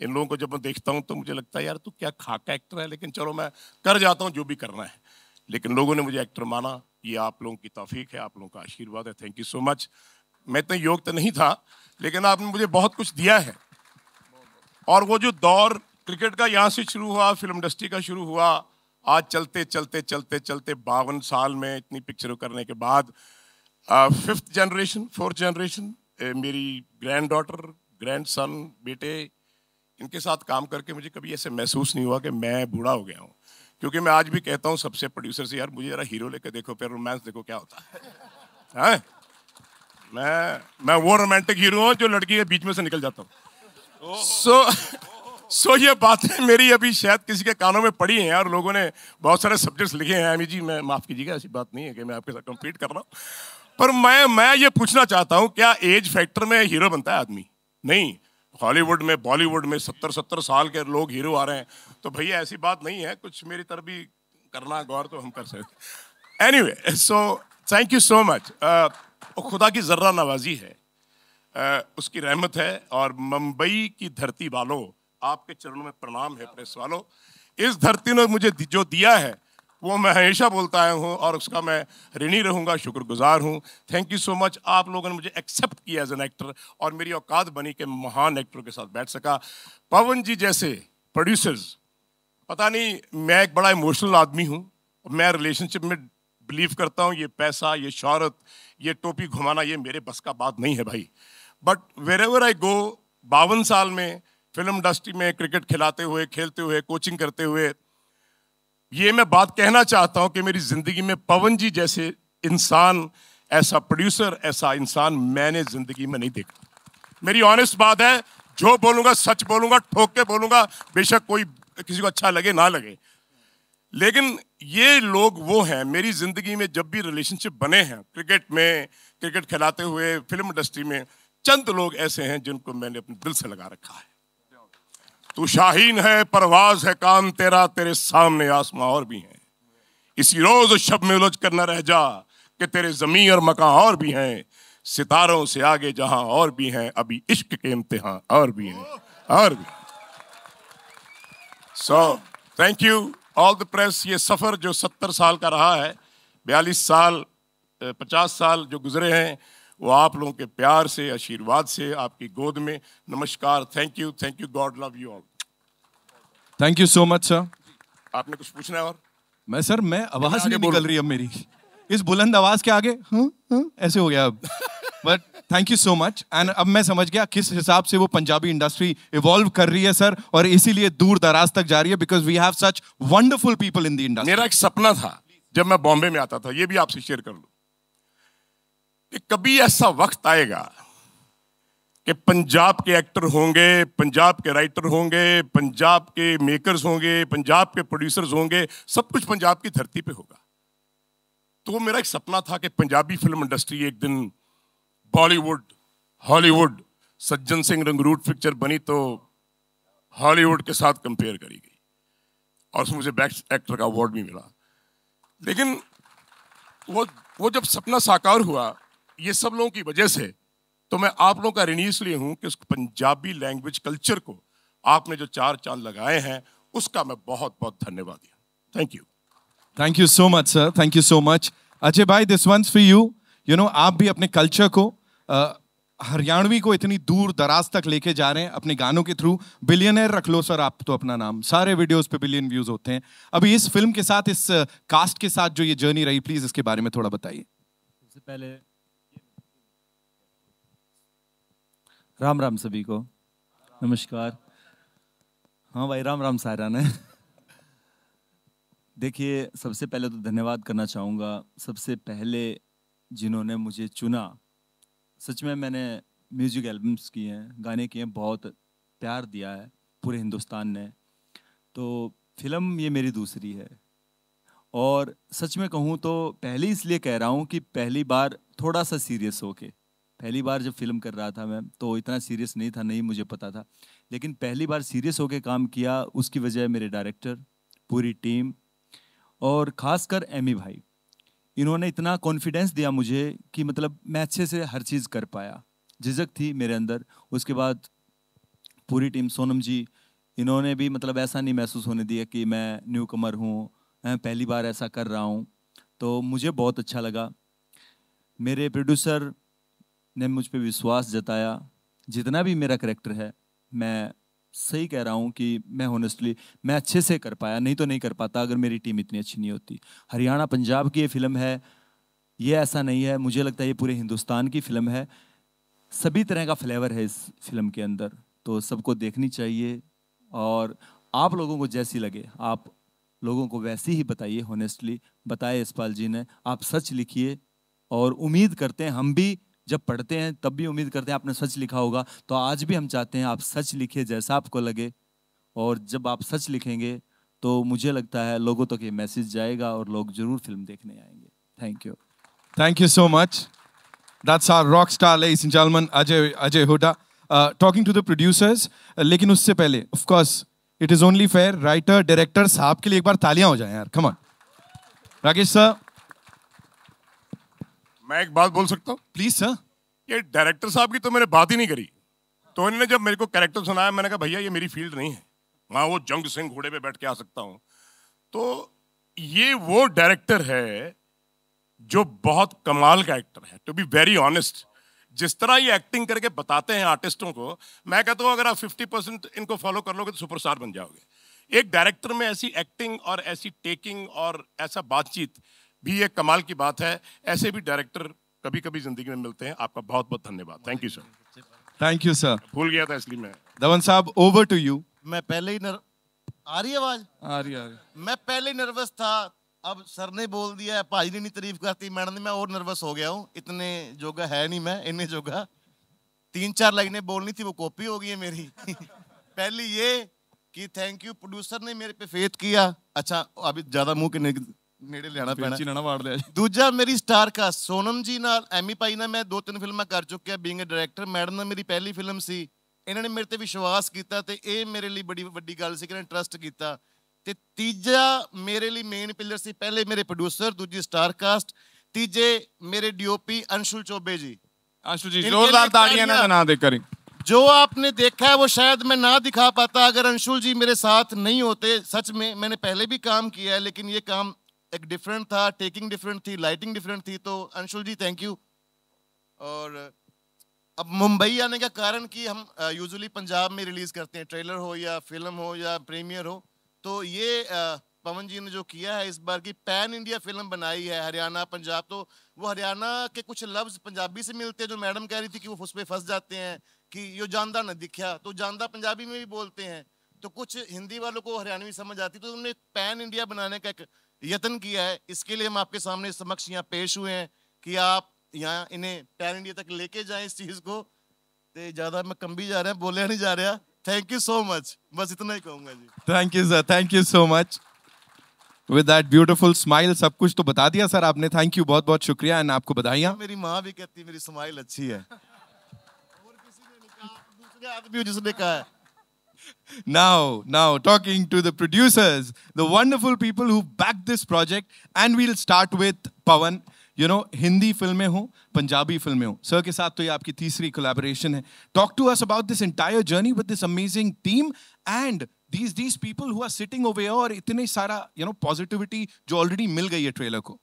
इन लोगों को जब मैं देखता हूँ तो मुझे लगता है यार तू क्या खाका एक्टर है लेकिन चलो मैं कर जाता हूँ जो भी करना है लेकिन लोगों ने मुझे एक्टर माना ये आप लोगों की तोफीक है आप लोगों का आशीर्वाद है थैंक यू सो मच मैं इतना योग तो नहीं था लेकिन आपने मुझे बहुत कुछ दिया है और वो जो दौर क्रिकेट का यहाँ से शुरू हुआ फिल्म इंडस्ट्री का शुरू हुआ आज चलते चलते चलते चलते बावन साल में इतनी पिक्चरों करने के बाद फिफ्थ जनरेशन फोर्थ जनरेशन मेरी ग्रैंड डॉटर ग्रैंड सन बेटे इनके साथ काम करके मुझे कभी ऐसे महसूस नहीं हुआ कि मैं बूढ़ा हो गया हूँ क्योंकि मैं आज भी कहता हूँ सबसे प्रोड्यूसर से यार मुझे जरा हीरो लेके देखो फिर रोमांस देखो क्या होता है, है? मैं मैं वो रोमांटिक हीरो हूँ जो लड़की के बीच में से निकल जाता हूँ सो सो ये बातें मेरी अभी शायद किसी के कानों में पड़ी हैं और लोगों ने बहुत सारे सब्जेक्ट्स लिखे हैं अमी जी मैं माफ़ कीजिएगा ऐसी बात नहीं है कि मैं आपके साथ कंप्लीट कर रहा हूँ पर मैं मैं ये पूछना चाहता हूँ क्या एज फैक्टर में हीरो बनता है आदमी नहीं हॉलीवुड में बॉलीवुड में सत्तर सत्तर साल के लोग हीरो आ रहे हैं तो भैया ऐसी बात नहीं है कुछ मेरी तरफ भी करना गौर तो हम कर सकते any so thank you so much और खुदा की जर्रा नवाजी है आ, उसकी रहमत है और मुंबई की धरती वालों आपके चरणों में प्रणाम है प्रेस वालों इस धरती ने मुझे जो दिया है वो मैं हमेशा बोलता आया हूँ और उसका मैं ऋणी रहूँगा शुक्रगुजार हूँ थैंक यू सो मच आप लोगों ने मुझे एक्सेप्ट किया एज एन एक्टर और मेरी औकात बनी कि महान एक्टर के साथ बैठ सका पवन जी जैसे प्रोड्यूसर्स पता नहीं मैं एक बड़ा इमोशनल आदमी हूँ मैं रिलेशनशिप में बिलीव करता हूँ ये पैसा ये शहरत ये टोपी घुमाना ये मेरे बस का बात नहीं है भाई but wherever I go बावन साल में फिल्म इंडस्ट्री में क्रिकेट खिलाते हुए खेलते हुए कोचिंग करते हुए ये मैं बात कहना चाहता हूँ कि मेरी ज़िंदगी में पवन जी जैसे इंसान ऐसा प्रोड्यूसर ऐसा इंसान मैंने ज़िंदगी में नहीं देखा मेरी ऑनेस्ट बात है जो बोलूँगा सच बोलूँगा ठोक के बोलूँगा बेशक कोई किसी को अच्छा लगे ना लगे लेकिन ये लोग वो हैं मेरी ज़िंदगी में जब भी रिलेशनशिप बने हैं क्रिकेट में क्रिकेट खिलाते हुए फिल्म इंडस्ट्री में चंद लोग ऐसे हैं जिनको मैंने अपने दिल से लगा रखा है तू शाहीन है परवाज है काम तेरा तेरे सामने आसमां और भी हैं इसी रोज शब में उलझ कर रह जा कि तेरे जमीन और मकान और भी हैं सितारों से आगे जहां और भी हैं अभी इश्क के इम्तिहान और भी हैं और भी so thank you all the press ये सफ़र जो सत्तर साल का रहा है बयालीस साल पचास साल जो गुजरे हैं वो आप लोगों के प्यार से आशीर्वाद से आपकी गोद में नमस्कार thank you thank you God love you all thank you so much sir आपने कुछ पूछना है और मैं सर मैं आवाज़ नहीं निकल रही अब मेरी इस बुलंद आवाज के आगे हुँ, हुँ, ऐसे हो गया अब but thank you so much and अब मैं समझ गया किस हिसाब से वो पंजाबी इंडस्ट्री इवॉल्व कर रही है सर और इसीलिए दूर दराज तक जा रही है because we have such wonderful people in the industry मेरा एक सपना था जब मैं बॉम्बे में आता था ये भी आपसे शेयर कर लू कि कभी ऐसा वक्त आएगा कि पंजाब के एक्टर होंगे पंजाब के राइटर होंगे पंजाब के मेकर्स होंगे पंजाब के प्रोड्यूसर्स होंगे सब कुछ पंजाब की धरती पे होगा तो वो मेरा एक सपना था कि पंजाबी फिल्म इंडस्ट्री एक दिन बॉलीवुड हॉलीवुड सज्जन सिंह रंगरूट पिक्चर बनी तो हॉलीवुड के साथ कंपेयर करी गई और उसमें मुझे बेस्ट एक्टर का अवार्ड भी मिला लेकिन वो वो जब सपना साकार हुआ ये सब लोगों की वजह से तो मैं आप लोगों का रिनी इसलिए हूँ कि उस पंजाबी लैंग्वेज कल्चर को आपने जो चार चांद लगाए हैं उसका मैं बहुत बहुत धन्यवाद दिया thank you thank you so much sir thank you so much Ajay भाई this one's for you you know आप भी अपने कल्चर को हरियाणवी को इतनी दूर दराज तक लेके जा रहे हैं अपने गानों के थ्रू बिलियनर रख लो सर आप तो अपना नाम सारे वीडियोस पे बिलियन व्यूज होते हैं अभी इस फिल्म के साथ इस कास्ट के साथ जो ये जर्नी रही प्लीज इसके बारे में थोड़ा बताइए सबसे पहले राम राम सभी को नमस्कार हाँ भाई राम राम सारा ने देखिए सबसे पहले तो धन्यवाद करना चाहूँगा सबसे पहले जिन्होंने मुझे चुना सच में मैंने म्यूजिक एल्बम्स किए हैं गाने किए हैं बहुत प्यार दिया है पूरे हिंदुस्तान ने तो फिल्म ये मेरी दूसरी है और सच में कहूँ तो पहले इसलिए कह रहा हूँ कि पहली बार थोड़ा सा सीरियस हो के पहली बार जब फिल्म कर रहा था मैं तो इतना सीरियस नहीं था नहीं मुझे पता था लेकिन पहली बार सीरियस होके काम किया उसकी वजह मेरे डायरेक्टर पूरी टीम और ख़ासकर एमी भाई इन्होंने इतना कॉन्फिडेंस दिया मुझे कि मतलब मैं अच्छे से हर चीज़ कर पाया झिझक थी मेरे अंदर उसके बाद पूरी टीम सोनम जी इन्होंने भी मतलब ऐसा नहीं महसूस होने दिया कि मैं न्यू कमर हूँ पहली बार ऐसा कर रहा हूँ तो मुझे बहुत अच्छा लगा मेरे प्रोड्यूसर ने मुझ पर विश्वास जताया जितना भी मेरा करेक्टर है मैं सही कह रहा हूँ कि मैं होनेस्टली मैं अच्छे से कर पाया नहीं तो नहीं कर पाता अगर मेरी टीम इतनी अच्छी नहीं होती हरियाणा पंजाब की ये फिल्म है ये ऐसा नहीं है मुझे लगता है ये पूरे हिंदुस्तान की फिल्म है सभी तरह का फ्लेवर है इस फिल्म के अंदर तो सबको देखनी चाहिए और आप लोगों को जैसी लगे आप लोगों को वैसी ही बताइए होनेस्टली बताए इसपाल जी ने आप सच लिखिए और उम्मीद करते हैं हम भी जब पढ़ते हैं तब भी उम्मीद करते हैं आपने सच लिखा होगा तो आज भी हम चाहते हैं आप सच लिखे जैसा आपको लगे और जब आप सच लिखेंगे तो मुझे लगता है लोगों तक तो ये मैसेज जाएगा और लोग जरूर फिल्म देखने आएंगे thank you thank you so much that's our rock star ladies and gentleman Ajay Ajay Hooda talking to the producers लेकिन उससे पहले of course it is only fair writer director साहब के लिए एक बार तालियां हो जाए यार कमन राकेश सर मैं एक बात बोल सकता हूँ प्लीज सर ये डायरेक्टर साहब की तो मैंने बात ही नहीं करी तो इन्होंने जब मेरे को कैरेक्टर सुनाया मैंने कहा भैया ये मेरी फील्ड नहीं है मैं वो जंग सिंह घोड़े पे बैठ के आ सकता हूँ तो ये वो डायरेक्टर है जो बहुत कमाल का एक्टर है टू बी वेरी ऑनेस्ट जिस तरह ये एक्टिंग करके बताते हैं आर्टिस्टों को मैं कहता हूँ अगर आप फिफ्टी परसेंट इनको फॉलो कर लोगे तो सुपरस्टार बन जाओगे एक डायरेक्टर में ऐसी एक्टिंग और ऐसी टेकिंग और ऐसा बातचीत भी एक कमाल की बात है ऐसे भी डायरेक्टर कभी कभी जिंदगी में मिलते हैं आपका बहुत बहुत धन्यवाद thank you sir thank you sir भूल गया था इसलिए मैं धवन साहब ओवर टू यू मैं पहले ही नर... आ रही आवाज आ रही आ रही मैं पहले नर्वस था अब सर ने बोल दिया भाई ने नहीं तारीफ करती मैडम ने मैं और नर्वस हो गया हूँ इतने जोगा है नहीं मैं इन्हें जोगा तीन चार लाइनें बोलनी थी वो कॉपी हो गई है मेरी पहली ये कि थैंक यू प्रोड्यूसर ने मेरे पे फेथ किया अच्छा अभी ज़्यादा मुंह के ਨੇੜੇ ਲਿਆਣਾ ਪੈਣਾ ਚੀਨਾ ਨਾ ਵਾੜ ਲਿਆ ਦੂਜਾ ਮੇਰੀ ਸਟਾਰ ਕਾਸਟ ਸੋਨਮ ਜੀ ਨਾਲ ਐਮੀ ਪਾਈ ਨਾਲ ਮੈਂ ਦੋ ਤਿੰਨ ਫਿਲਮਾਂ ਕਰ ਚੁੱਕਿਆ ਬੀਇੰਗ ਅ ਡਾਇਰੈਕਟਰ ਮੈਡਮ ਨਾਲ ਮੇਰੀ ਪਹਿਲੀ ਫਿਲਮ ਸੀ ਇਹਨਾਂ ਨੇ ਮੇਰੇ ਤੇ ਵਿਸ਼ਵਾਸ ਕੀਤਾ ਤੇ ਇਹ ਮੇਰੇ ਲਈ ਬੜੀ ਵੱਡੀ ਗੱਲ ਸੀ ਕਿ ਇਹਨਾਂ ਨੇ ਟਰਸਟ ਕੀਤਾ ਤੇ ਤੀਜਾ ਮੇਰੇ ਲਈ ਮੇਨ ਪਿਲਰ ਸੀ ਪਹਿਲੇ ਮੇਰੇ ਪ੍ਰੋਡਿਊਸਰ ਦੂਜੀ ਸਟਾਰ ਕਾਸਟ ਤੀਜੇ ਮੇਰੇ ਡੀਓਪੀ ਅੰਸ਼ੁਲ ਚੋਬੇ ਜੀ अंशु ਜੀ ਜ਼ੋਰਦਾਰ ਤਾੜੀਆਂ ਨਾਲ ना ਦੇ ਕਰੀ ਜੋ ਆਪਨੇ ਦੇਖਿਆ ਹੈ ਉਹ ਸ਼ਾਇਦ ਮੈਂ ਨਾ ਦਿਖਾ ਪਾਤਾ ਅਗਰ अंशुल ਜੀ ਮੇਰੇ ਸਾਥ ਨਹੀਂ ਹੁੰਦੇ ਸੱਚ ਮੈਂ ਮੈਨੇ ਪਹਿਲੇ ਵੀ ਕੰਮ ਕੀਤਾ ਹੈ ਲੇਕਿਨ ਇਹ ਕੰਮ एक डिफरेंट था टेकिंग डिफरेंट थी लाइटिंग डिफरेंट थी तो अंशुल जी थैंक यू और अब मुंबई आने का कारण कि हम यूजुअली uh, पंजाब में रिलीज़ करते हैं ट्रेलर हो या फिल्म हो या प्रीमियर हो तो ये uh, पवन जी ने जो किया है इस बार की पैन इंडिया फिल्म बनाई है हरियाणा पंजाब तो वो हरियाणा के कुछ लफ्ज़ पंजाबी से मिलते हैं जो मैडम कह रही थी कि वो उसमें फंस जाते हैं कि यो जानदा न दिखा तो जानदा पंजाबी में भी बोलते हैं तो कुछ हिंदी वालों को हरियाणवी समझ आती तो उन्होंने पैन इंडिया बनाने का एक यत्न किया है इसके लिए हम आपके सामने समक्ष यहाँ पेश हुए हैं कि आप यहाँ इन्हें पैर इंडिया तक लेके जाएं इस चीज़ को तो ज़्यादा मैं कम भी जा रहा है बोलिया नहीं जा रहा थैंक यू सो मच बस इतना ही कहूंगा जी thank you sir thank you so much with that beautiful smile सब कुछ तो बता दिया सर आपने थैंक यू बहुत बहुत शुक्रिया एंड आपको बधाई मेरी माँ भी कहती है मेरी स्माइल अच्छी है और किसी ने कहा जिसने कहा है now, now, talking to the producers, the wonderful people who backed this project, and we'll start with Pawan. You know, Hindi film mein ho, Punjabi film mein ho. Sir ke saath to ye aapki teesri collaboration hai. Talk to us about this entire journey with this amazing team and these these people who are sitting over here aur itne sara, you know, positivity jo already mil gayi hai trailer ko.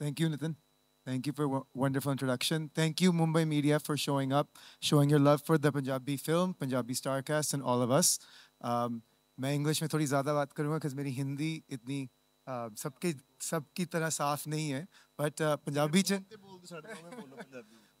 Thank you, Nitin. Thank you for a wonderful introduction. Thank you, Mumbai Media, for showing up, showing your love for the Punjabi film, Punjabi Starcast, and all of us. Um, I'm English to talk because my Hindi is not so But uh, Punjabi... Punjabi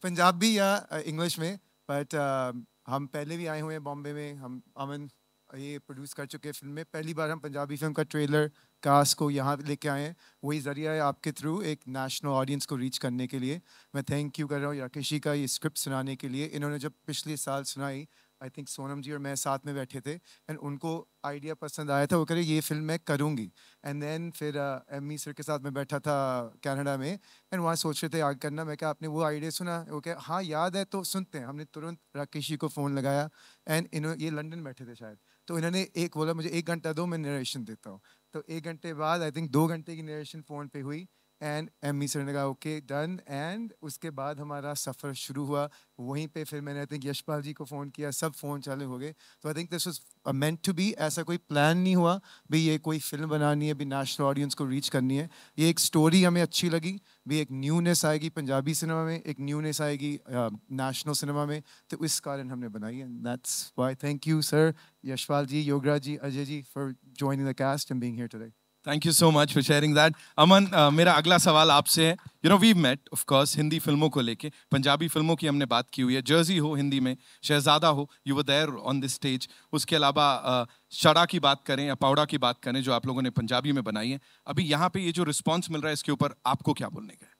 Punjabi, yeah, English. Mein, but we've come to Bombay, we've ये produce कर चुके हैं फिल्में पहली बार हम Punjabi film का trailer cast को यहाँ लेके आए हैं वही ज़रिया है आपके थ्रू एक नेशनल ऑडियंस को रीच करने के लिए मैं थैंक यू कर रहा हूँ राकेशी का ये स्क्रिप्ट सुनाने के लिए इन्होंने जब पिछले साल सुनाई आई थिंक सोनम जी और मैं साथ में बैठे थे एंड उनको आइडिया पसंद आया था वो कह रहे ये फिल्म मैं करूँगी एंड देन फिर एम uh, सर e के साथ मैं बैठा था कनाडा में एंड वहाँ सोच रहे थे आग करना मैं क्या आपने वो आइडिया सुना वो कह हाँ याद है तो सुनते हैं हमने तुरंत राकेशी को फ़ोन लगाया एंड इन्होंने ये लंदन बैठे थे शायद तो इन्होंने एक बोला मुझे एक घंटा दो मैं नरेशन देता हूँ तो एक घंटे बाद आई थिंक दो घंटे की नरेशन फ़ोन पे हुई एंड एम मी सर ने कहा ओके डन एंड उसके बाद हमारा सफ़र शुरू हुआ वहीं पे फिर मैंने आई थिंक यशपाल जी को फ़ोन किया सब फ़ोन चालू हो गए तो I think this was meant to be ऐसा कोई प्लान नहीं हुआ भी ये कोई फिल्म बनानी है भी नेशनल ऑडियंस को रीच करनी है ये एक स्टोरी हमें अच्छी लगी भी एक न्यूनेस आएगी पंजाबी सिनेमा में एक न्यूनेस आएगी नेशनल uh, सिनेमा में तो इस कारण हमने बनाई and that's why thank you sir Yashpal ji Yograj ji Ajay ji for joining the cast and being here today thank you so much for sharing that Aman मेरा अगला सवाल आपसे है you know we met of course Hindi फिल्मों को लेके पंजाबी फिल्मों की हमने बात की हुई है जर्जी हो हिंदी में शहजादा हो you were on this stage उसके अलावा uh, शड़ा की बात करें या पाउडा की बात करें जो आप लोगों ने पंजाबी में बनाई है अभी यहाँ पे ये जो रिस्पॉन्स मिल रहा है इसके ऊपर आपको क्या बोलने का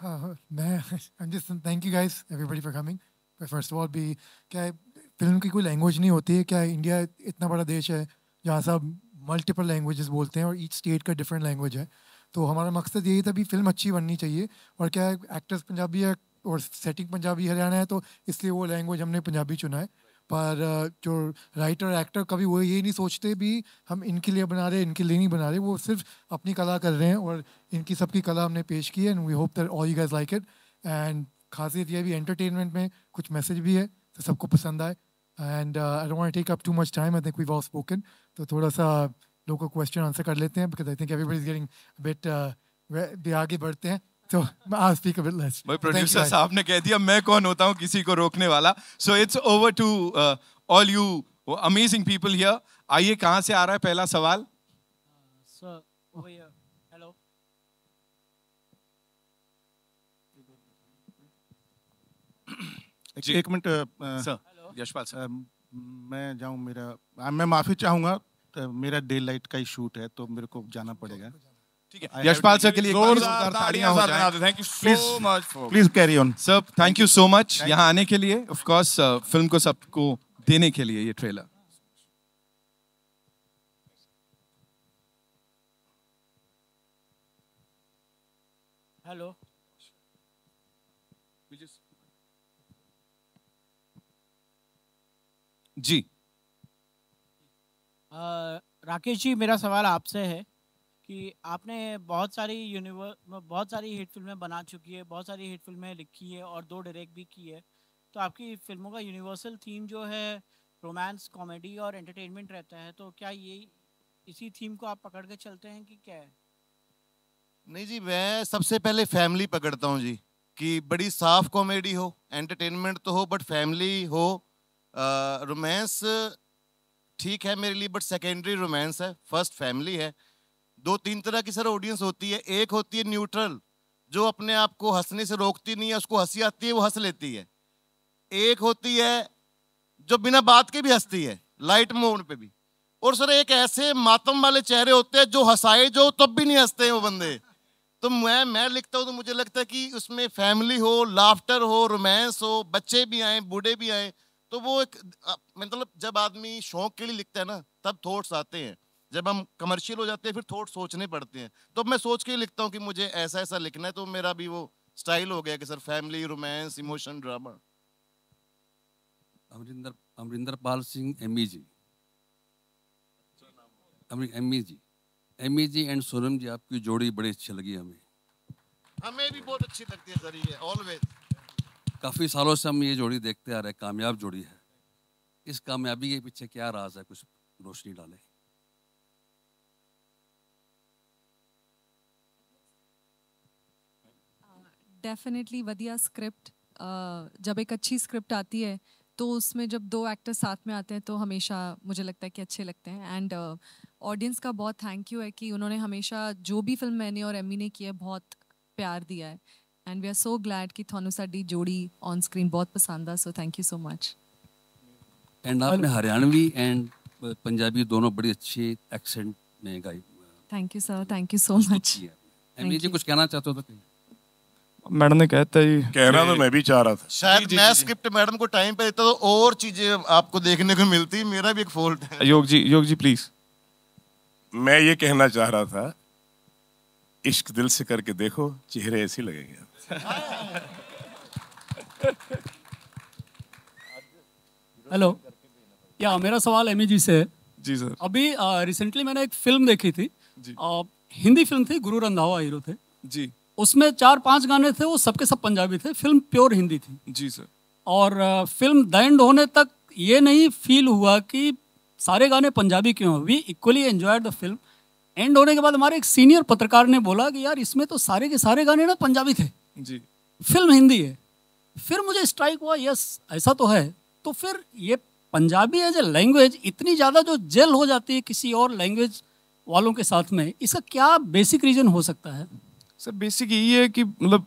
हाँ, हाँ, फिल्म की कोई लैंग्वेज नहीं होती है क्या इंडिया इतना बड़ा देश है जहाँ सब मल्टीपल लैंग्वेजेस बोलते हैं और ईच स्टेट का डिफरेंट लैंग्वेज है तो हमारा मकसद यही था भी फिल्म अच्छी बननी चाहिए और क्या है एक्टर्स पंजाबी है और सेटिंग पंजाबी हरियाणा है तो इसलिए वो लैंग्वेज हमने पंजाबी चुना है पर जो राइटर एक्टर कभी वो ये नहीं सोचते भी हम इनके लिए बना रहे इनके लिए नहीं बना रहे वो सिर्फ अपनी कला कर रहे हैं और इनकी सबकी कला हमने पेश की है and we hope that all you guys like it and खासियत यह भी एंटरटेनमेंट में कुछ मैसेज भी है तो सबको पसंद आए and I don't want take up too much time I think we have spoken तो थोड़ा सा लोगों को क्वेश्चन आंसर कर लेते हैं because I think everybody is getting bit भी आगे बढ़ते हैं तो I speak a bit less भाई प्रोड्यूसर साहब ने कह दिया मैं कौन होता हूं किसी को रोकने वाला so it's over to all you amazing people here आइए कहां से आ रहा है पहला सवाल सर हेलो एक मिनट सर यशपाल सर मैं जाऊं मेरा मैं माफ़ी चाहूंगा तो मेरा डे लाइट का ही शूट है तो मेरे को जाना पड़ेगा ठीक है यशपाल सर के लिए thank you so much please carry on sir thank you so much यहाँ आने के लिए ऑफ कोर्स फिल्म को सबको देने के लिए ये ट्रेलर हेलो जी आ, राकेश जी मेरा सवाल आपसे है कि आपने बहुत सारी यूनिवर्स बहुत सारी हिट फिल्में बना चुकी है बहुत सारी हिट फिल्में लिखी है और दो डायरेक्ट भी की है तो आपकी फिल्मों का यूनिवर्सल थीम जो है रोमांस कॉमेडी और एंटरटेनमेंट रहता है तो क्या ये इसी थीम को आप पकड़ के चलते हैं कि क्या है नहीं जी मैं सबसे पहले फैमिली पकड़ता हूँ जी कि बड़ी साफ कॉमेडी हो एंटरटेनमेंट तो हो बट फैमिली हो रोमांस ठीक है मेरे लिए बट सेकेंडरी रोमांस है फर्स्ट फैमिली है दो तीन तरह की सर ऑडियंस होती है एक होती है न्यूट्रल जो अपने आप को हंसने से रोकती नहीं है उसको हंसी आती है वो हंस लेती है एक होती है जो बिना बात के भी हंसती है लाइट मोड पे भी और सर एक ऐसे मातम वाले चेहरे होते हैं जो हंसाए जो तब भी नहीं हंसते हैं वो बंदे तो मैं मैं लिखता हूँ तो मुझे लगता है कि उसमें फैमिली हो लाफ्टर हो रोमांस हो बच्चे भी आए बूढ़े भी आए तो वो एक मतलब जब आदमी शौक के लिए लिखता है ना तब थॉट्स आते हैं जब हम कमर्शियल हो जाते हैं फिर थॉट्स सोचने पड़ते हैं तो मैं सोच के लिखता हूँ कि मुझे ऐसा ऐसा लिखना है तो मेरा भी वो स्टाइल हो गया कि sir family romance emotion drama Amrinder Amrinder Pal Singh Ammy e ji Ammy e ji Ammy e ji and Sonam ji आपकी जोड़ी बड़ी अच्छी लगी हमें हमें भी बहुत अच्छी लगती है सर ये ऑलवेज काफ़ी सालों से हम ये जोड़ी देखते आ रहे हैं कामयाब जोड़ी है इस कामयाबी के पीछे क्या राज है कुछ रोशनी डाले डेफिनेटली वधिया स्क्रिप्ट जब एक अच्छी स्क्रिप्ट आती है तो उसमें जब दो एक्टर साथ में आते हैं तो हमेशा मुझे लगता है कि अच्छे लगते हैं एंड ऑडियंस uh, का बहुत थैंक यू है कि उन्होंने हमेशा जो भी फिल्म मैंने और एमी ने की है बहुत प्यार दिया है and we are so glad कि ਤੁਹਾਨੂੰ साडी जोड़ी ऑन स्क्रीन बहुत पसंद आ so thank you so much and आपने हरियाणवी एंड uh, पंजाबी दोनों बड़ी अच्छी एक्सेंट में गाई thank you sir thank you so much MD ji कुछ कहना चाहते हो तो मैडम ने कहता ही कहना तो मैं भी चाह रहा था शायद जी, मैं स्क्रिप्ट मैडम को टाइम पे देता तो और चीजें आपको देखने को मिलती मेरा भी एक फॉल्ट है योग जी योग जी प्लीज मैं ये कहना चाह रहा था इश्क दिल से करके देखो चेहरे ऐसे लगेंगे हेलो या मेरा सवाल एम जी से है जी सर अभी रिसेंटली मैंने एक फिल्म देखी थी जी आ, हिंदी फिल्म थी गुरु रंधावा हीरो थे जी उसमें चार पांच गाने थे वो सबके सब पंजाबी थे फिल्म प्योर हिंदी थी जी सर और आ, फिल्म एंड होने तक ये नहीं फील हुआ कि सारे गाने पंजाबी क्यों we equally enjoyed the film and होने के बाद हमारे एक सीनियर पत्रकार ने बोला कि यार इसमें तो सारे के सारे गाने ना पंजाबी थे जी फिल्म हिंदी है फिर मुझे स्ट्राइक हुआ यस ऐसा तो है तो फिर ये पंजाबी एज ए लैंग्वेज इतनी ज़्यादा जो जेल हो जाती है किसी और लैंग्वेज वालों के साथ में इसका क्या बेसिक रीज़न हो सकता है सर बेसिक यही है कि मतलब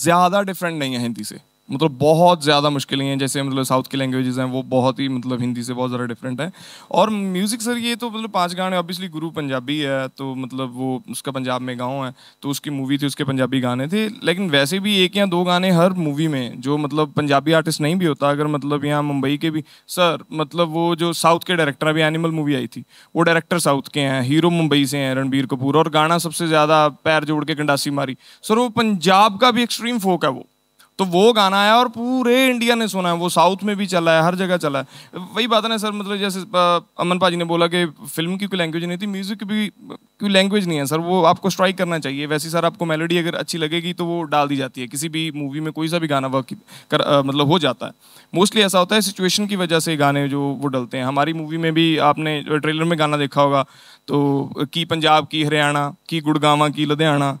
ज़्यादा डिफरेंट नहीं है हिंदी से मतलब बहुत ज़्यादा मुश्किलें हैं जैसे मतलब साउथ की लैंग्वेजेस हैं वो बहुत ही मतलब हिंदी से बहुत ज़्यादा डिफरेंट है और म्यूज़िक सर ये तो मतलब पांच गाने ऑब्वियसली गुरु पंजाबी है तो मतलब वो उसका पंजाब में गाँव है तो उसकी मूवी थी उसके पंजाबी गाने थे लेकिन वैसे भी एक या दो गाने हर मूवी में जो मतलब पंजाबी आर्टिस्ट नहीं भी होता अगर मतलब यहाँ मुंबई के भी सर मतलब वो जो साउथ के डायरेक्टर अभी एनिमल मूवी आई थी वो डायरेक्टर साउथ के हैं हीरो मुंबई से हैं रणबीर कपूर और गाना सबसे ज़्यादा पैर जोड़ के गंडासी मारी सर वो पंजाब का भी एक्सट्रीम फोक है वो तो वो गाना आया और पूरे इंडिया ने सुना है वो साउथ में भी चला है हर जगह चला है वही बात है ना सर मतलब जैसे अमन पाजी ने बोला कि फिल्म की कोई लैंग्वेज नहीं थी म्यूज़िक की भी कोई लैंग्वेज नहीं है सर वो आपको स्ट्राइक करना चाहिए वैसे सर आपको मेलोडी अगर अच्छी लगेगी तो वो डाल दी जाती है किसी भी मूवी में कोई सा भी गाना वर्क कर आ, मतलब हो जाता है मोस्टली ऐसा होता है सिचुएशन की वजह से गाने जो वो डलते हैं हमारी मूवी में भी आपने ट्रेलर में गाना देखा होगा तो की पंजाब की हरियाणा की गुड़गावा की लुधियाना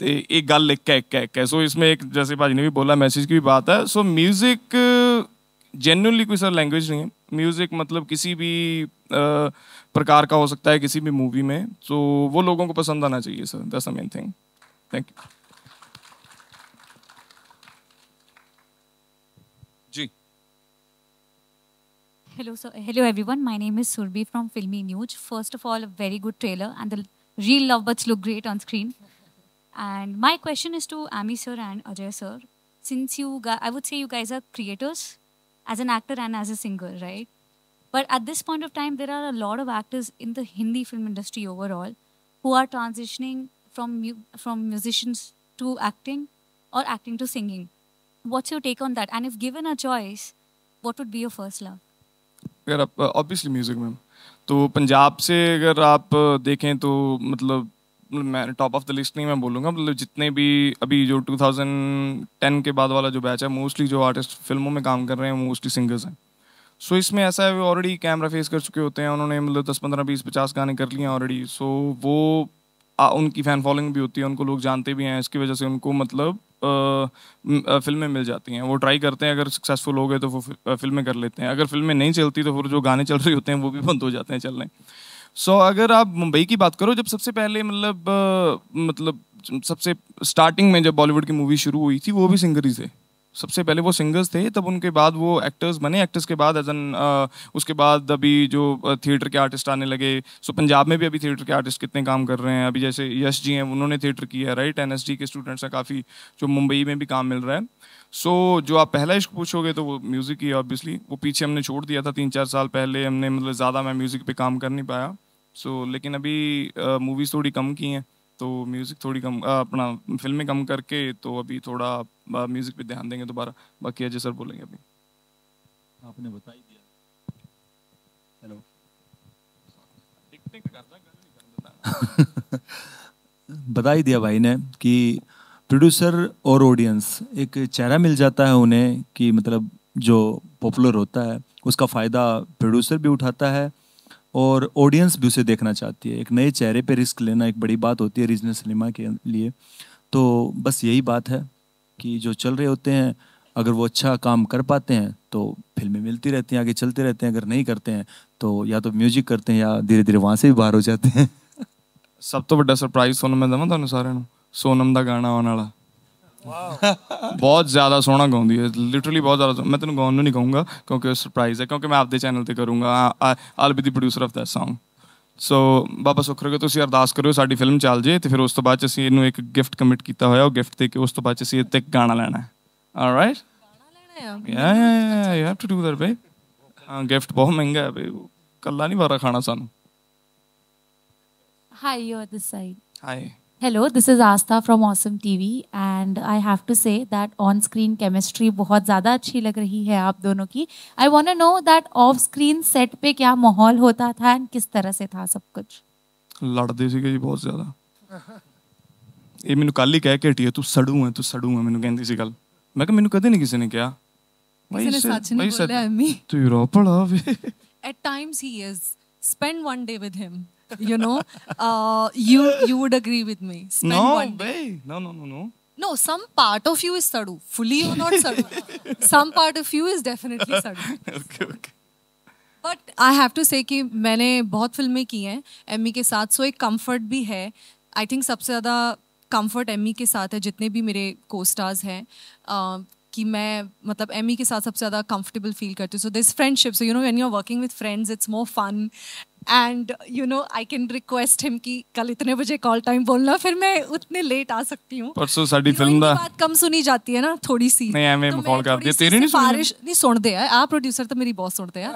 तो एक गल एक है एक है एक है सो इसमें एक जैसे भाजी ने भी बोला मैसेज की भी बात है सो म्यूज़िक जेन्यूनली कोई सर लैंग्वेज नहीं है म्यूज़िक मतलब किसी भी प्रकार का हो सकता है किसी भी मूवी में तो वो लोगों को पसंद आना चाहिए सर दस a main thing thank you Hello, sir. Hello, everyone. My name is Surbi from Filmy News. First of all, a very good trailer, and the real lovebirds look great on screen. And my question is to Ami sir and Ajay sir. Since you, I would say you guys are creators as an actor and as a singer, right? But at this point of time, there are a lot of actors in the Hindi film industry overall who are transitioning from mu from musicians to acting or acting to singing. What's your take on that? And if given a choice, what would be your first love? Yeah, uh, obviously music, ma'am तो Punjab If you आप uh, देखें तो मतलब मतलब मैं top of the list नहीं मैं बोलूँगा मतलब जितने भी अभी जो 2010 के बाद वाला जो बैच है मोस्टली जो आर्टिस्ट फिल्मों में काम कर रहे हैं मोस्टली सिंगर्स हैं सो so, इसमें ऐसा है वो ऑलरेडी कैमरा फेस कर चुके होते हैं उन्होंने मतलब दस पंद्रह बीस पचास गाने कर लिए हैं ऑलरेडी सो so, वो आ, उनकी फ़ैन फॉलोइंग भी होती है उनको लोग जानते भी हैं इसकी वजह से उनको मतलब आ, फिल्में मिल जाती हैं वो ट्राई करते हैं अगर सक्सेसफुल हो गए तो वो फिल्में कर लेते हैं अगर फिल्में नहीं चलती तो फिर जो गाने चल रहे होते हैं वो भी बंद हो जाते हैं चलने सो so, अगर आप मुंबई की बात करो जब सबसे पहले मतलब मतलब सबसे स्टार्टिंग में जब बॉलीवुड की मूवी शुरू हुई थी वो भी सिंगर ही थे सबसे पहले वो सिंगर्स थे तब उनके बाद वो एक्टर्स बने एक्टर्स के बाद एज एन उसके बाद अभी जो थिएटर के आर्टिस्ट आने लगे सो पंजाब में भी अभी थिएटर के आर्टिस्ट कितने काम कर रहे हैं अभी जैसे यश जी हैं उन्होंने थिएटर किया है राइट एन के स्टूडेंट्स हैं काफ़ी जो मुंबई में भी काम मिल रहा है सो so, जो आप पहला इश्क पूछोगे तो वो म्यूज़िक ही ऑब्वियसली वो पीछे हमने छोड़ दिया था तीन चार साल पहले हमने मतलब ज़्यादा मैं म्यूज़िक पे काम कर नहीं पाया सो so, लेकिन अभी मूवीज़ थोड़ी कम की हैं तो म्यूज़िक थोड़ी कम आ, अपना फिल्में कम करके तो अभी थोड़ा म्यूज़िक पे ध्यान देंगे दोबारा बाकी अजय सर बोलेंगे अभी आपने बता ही दिया हेलो बता ही दिया भाई ने कि प्रोड्यूसर और ऑडियंस एक चेहरा मिल जाता है उन्हें कि मतलब जो पॉपुलर होता है उसका फ़ायदा प्रोड्यूसर भी उठाता है और ऑडियंस भी उसे देखना चाहती है एक नए चेहरे पे रिस्क लेना एक बड़ी बात होती है रीजनल सिनेमा के लिए तो बस यही बात है कि जो चल रहे होते हैं अगर वो अच्छा काम कर पाते हैं तो फिल्में मिलती रहती हैं आगे चलते रहते हैं अगर नहीं करते हैं तो या तो म्यूजिक करते हैं या धीरे धीरे वहाँ से भी बाहर हो जाते हैं सब तो बड़ा सरप्राइज सुनने में दवा थानू सारे ਸੋਨਮ ਦਾ ਗਾਣਾ ਆਉਣ ਵਾਲਾ ਬਹੁਤ ਜ਼ਿਆਦਾ ਸੋਹਣਾ ਗਾਉਂਦੀ ਹੈ ਲਿਟਰਲੀ ਬਹੁਤ ਜ਼ਿਆਦਾ ਮੈਂ ਤੈਨੂੰ ਗਾਉਣ ਨੂੰ ਨਹੀਂ ਕਹੂੰਗਾ ਕਿਉਂਕਿ ਉਹ ਸਰਪ੍ਰਾਈਜ਼ ਹੈ ਕਿਉਂਕਿ ਮੈਂ ਆਪਦੇ ਚੈਨਲ ਤੇ ਕਰੂੰਗਾ all be the producer of that Song so ਬਾਬਾ ਸੁਖ ਰਗੇ ਤੁਸੀਂ ਅਰਦਾਸ ਕਰਿਓ ਸਾਡੀ ਫਿਲਮ ਚੱਲ ਜੇ ਤੇ ਫਿਰ ਉਸ ਤੋਂ ਬਾਅਦ ਚ ਅਸੀਂ ਇਹਨੂੰ ਇੱਕ ਗਿਫਟ ਕਮਿਟ ਕੀਤਾ ਹੋਇਆ ਉਹ ਗਿਫਟ ਦੇ ਕੇ ਉਸ ਤੋਂ ਬਾਅਦ ਚ ਅਸੀਂ ਇੱਥੇ ਗਾਣਾ ਲੈਣਾ ਹੈ ਆਲਰਾਈਟ ਗਾਣਾ ਲੈਣਾ ਹੈ yeah yeah you have to do that ਬੇ ਹਾਂ ਗਿਫਟ ਬਹੁਤ ਮਹਿੰਗਾ ਹੈ ਬੇ ਕੱਲਾ ਨਹੀਂ ਵਾਰਾ ਖਾਣਾ ਸਾਨੂੰ hi you at this side hi hello this is Aastha from awesome TV and I have to say that on screen chemistry बहुत ज़्यादा अच्छी लग रही है आप दोनों की I want know that off screen set पे क्या माहौल होता था एंड किस तरह से था सब कुछ ਲੜਦੇ ਸੀਗੇ ਜੀ ਬਹੁਤ ਜ਼ਿਆਦਾ ਇਹ ਮੈਨੂੰ ਕੱਲ ਹੀ ਕਹਿ ਕੇ ਹਟੀ ਹੈ, ਤੂੰ ਸੜੂ ਹੈ ਤੂੰ ਸੜੂ ਹੈ ਮੈਨੂੰ ਕਹਿੰਦੀ ਸੀ ਗੱਲ ਮੈਂ ਕਿਹਾ ਮੈਨੂੰ ਕਦੇ ਨਹੀਂ ਕਿਸੇ ਨੇ ਕਿਹਾ ਕਿਸੇ ਨੇ ਸੱਚ ਨਹੀਂ ਬੋਲਿਆ, ਐਮੀ। ਤੂੰ ਯੂਰਪ ਵਾਲਾ ਵੇ At times he is. Spend one day with him. you know, uh, you you would agree with me. Spend no one day. way, no, no, no, no. No, some part of you is sadhu. Fully or not sadhu. some part of you is definitely sadhu. okay, okay. But I have to say कि मैंने बहुत फिल्में की हैं Amy के साथ सो एक comfort भी है आई थिंक सबसे ज़्यादा कंफर्ट एमी के साथ है जितने भी मेरे को स्टार्स हैं uh, कि मैं मतलब एमी के साथ सबसे ज़्यादा कंफर्टेबल फील करती हूँ so this friendship so you know when you are working with friends it's more fun and you know I can request him कि कल इतने बजे कॉल टाइम बोलना फिर मैं उतने लेट आ सकती हूँ परसों साड़ी फिल्म दा बात कम सुनी जाती है ना थोड़ी सी नहीं तो मैं तो कॉल कर दिया तेरी नहीं सुनी बारिश नहीं सुन दे है आप प्रोड्यूसर तो मेरी बॉस सुन दे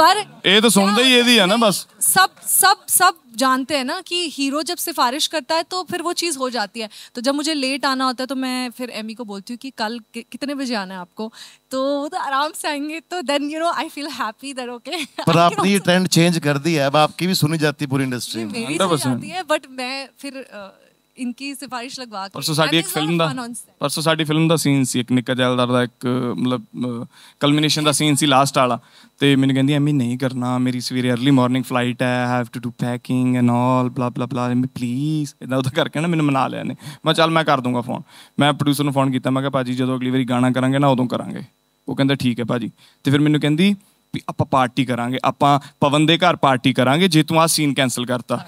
पर ये तो सुन दे ये दी है ना बस सब सब सब जानते हैं ना कि हीरो जब सिफारिश करता है तो फिर वो चीज़ हो जाती है तो जब मुझे लेट आना होता है तो मैं फिर एमी को बोलती हूँ कि कल कितने बजे आना है आपको तो वो तो आराम से आएंगे तो then you know I feel happy that okay पर आपने ये ट्रेंड चेंज कर दी है अब आपकी भी सुनी जाती है पूरी इंडस्ट्री में बट मैं फिर uh, ਇਨਕੀ ਸਿਫਾਰਿਸ਼ ਲਗਵਾ ਕੇ ਪਰਸੋ ਸਾਡੀ ਇੱਕ ਫਿਲਮ ਦਾ ਪਰਸੋ ਸਾਡੀ ਫਿਲਮ ਦਾ ਸੀਨ ਸੀ ਇੱਕ ਨਿੱਕਾ ਜੈਲਦਾਰ ਦਾ ਇੱਕ ਮਤਲਬ ਕਲਮੀਨੇਸ਼ਨ ਦਾ ਸੀਨ ਸੀ ਲਾਸਟ ਵਾਲਾ ਤੇ ਮੈਨੂੰ ਕਹਿੰਦੀ ਐਮੀ ਨਹੀਂ ਕਰਨਾ ਮੇਰੀ ਸਵੇਰੇ अर्ਲੀ ਮਾਰਨਿੰਗ ਫਲਾਈਟ ਹੈ I have to do packing and all blah blah ਬਲਾ ਐਮੀ ਪਲੀਜ਼ ਇਹਦਾ ਉਹਦਾ ਕਰਕੇ ਨਾ ਮੈਨੂੰ ਮਨਾ ਲਿਆ ਨੇ ਮੈਂ ਚੱਲ ਮੈਂ ਕਰ ਦੂੰਗਾ ਫੋਨ ਮੈਂ ਪ੍ਰੋਡਿਊਸਰ ਨੂੰ ਫੋਨ ਕੀਤਾ ਮੈਂ ਕਿਹਾ ਭਾਜੀ ਜਦੋਂ ਅਗਲੀ ਵਾਰੀ ਗਾਣਾ ਕਰਾਂਗੇ ਨਾ ਉਦੋਂ ਕਰਾਂਗੇ ਉਹ ਕਹਿੰਦਾ ਠੀਕ ਹੈ ਭਾਜੀ ਤੇ ਫਿਰ ਮੈਨੂੰ ਕਹਿੰਦੀ ਵੀ ਆਪਾਂ ਪਾਰਟੀ ਕਰਾਂਗੇ ਆਪਾਂ ਪਵਨ ਦੇ ਘਰ ਪਾਰਟੀ ਕਰਾਂਗੇ ਜੇ ਤੂੰ ਆ ਸੀਨ ਕੈਨਸਲ ਕਰਤਾ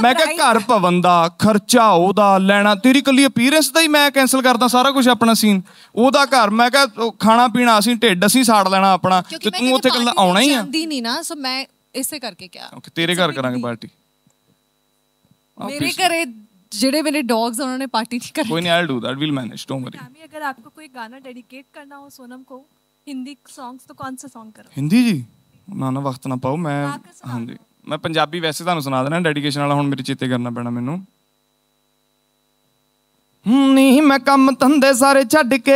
ਮੈਂ ਕਿਹਾ ਘਰ ਭਵਨ ਦਾ ਖਰਚਾ ਉਹਦਾ ਲੈਣਾ ਤੇਰੀ ਕੱਲੀ ਅਪੀਅਰੈਂਸ ਦਾ ਹੀ ਮੈਂ ਕੈਨਸਲ ਕਰਦਾ ਸਾਰਾ ਕੁਝ ਆਪਣਾ ਸੀਨ ਉਹਦਾ ਘਰ ਮੈਂ ਕਿਹਾ ਖਾਣਾ ਪੀਣਾ ਅਸੀਂ ਢਿੱਡ ਅਸੀਂ ਸਾੜ ਲੈਣਾ ਆਪਣਾ ਤੇ ਤੂੰ ਉੱਥੇ ਕੱਲਾ ਆਉਣਾ ਹੀ ਆ ਜਾਂਦੀ ਨਹੀਂ ਨਾ ਸੋ ਮੈਂ ਇਸੇ ਕਰਕੇ ਕਿਹਾ ਤੇਰੇ ਘਰ ਕਰਾਂਗੇ ਪਾਰਟੀ ਮੇਰੇ ਘਰੇ ਜਿਹੜੇ ਮੇਰੇ ਡੌਗਸ ਉਹਨਾਂ ਨੇ ਪਾਰਟੀ ਨਹੀਂ ਕਰਨੀ ਕੋਈ ਨਹੀਂ do do that we'll manage don't worry ਮੈਂ ਅਗਰ ਆਪਕੋ ਕੋਈ ਗਾਣਾ ਡੈਡੀਕੇਟ ਕਰਨਾ ਹੋ ਸੋਨਮ ਕੋ ਹਿੰਦੀ ਸੌਂਗਸ ਤੋਂ ਕੌਨ ਸਾ ਸੌਂਗ ਕਰੋ ਹਿੰਦੀ ਜੀ ਨਾ ਨਾ ਵਕਤ ਨਾ ਪਾਓ ਮੈਂ ਹਾਂਜੀ ਮੈਂ ਪੰਜਾਬੀ ਵੈਸੇ ਤੁਹਾਨੂੰ ਸੁਣਾ ਦੇਣਾ ਡੈਡੀਕੇਸ਼ਨ ਵਾਲਾ ਹੁਣ ਮੇਰੇ ਚੇਤੇ ਕਰਨਾ ਪੈਣਾ ਮੈਨੂੰ ਨੀ ਮੈਂ ਕੰਮ ਧੰਦੇ ਸਾਰੇ ਛੱਡ ਕੇ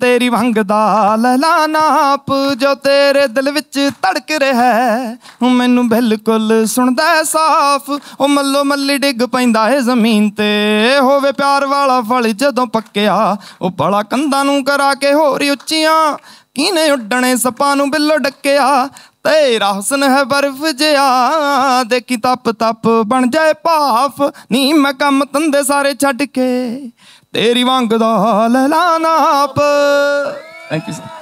ਤੇਰੀ ਵੰਗ ਦਾ ਲਹਿਲਾ ਨਾਪ ਜੋ ਤੇਰੇ ਦਿਲ ਵਿੱਚ ਧੜਕ ਰਿਹਾ ਮੈਨੂੰ ਬਿਲਕੁਲ ਸੁਣਦਾ ਸਾਫ਼ ਉਹ ਮੱਲੋ ਮੱਲੀ ਡਿੱਗ ਪੈਂਦਾ ਏ ਜ਼ਮੀਨ ਤੇ ਹੋਵੇ ਪਿਆਰ ਵਾਲਾ ਫਲ ਜਦੋਂ ਪੱਕਿਆ ਉਹ ਬੜਾ ਕੰਧਾਂ ਨੂੰ ਕਰਾ ਕੇ ਹੋਰ ਉੱਚੀਆਂ ਕੀਨੇ ਉੱਡਣੇ ਸਪਾਂ ਨੂੰ ਬਿੱਲੋ ਡੱਕਿਆ ਤੇਰਾ ਹਸਨ ਹੈ ਬਰਫ ਜਿਆ ਦੇਖੀ ਤਪ ਤਪ ਬਣ ਜਾਏ ਭਾਫ ਨੀ ਮੈਂ ਕੰਮ ਤੰਦੇ ਸਾਰੇ ਛੱਡ ਕੇ ਤੇਰੀ ਵਾਂਗ ਦਾ ਲੈਲਾਨਾ ਆਪ thank you sir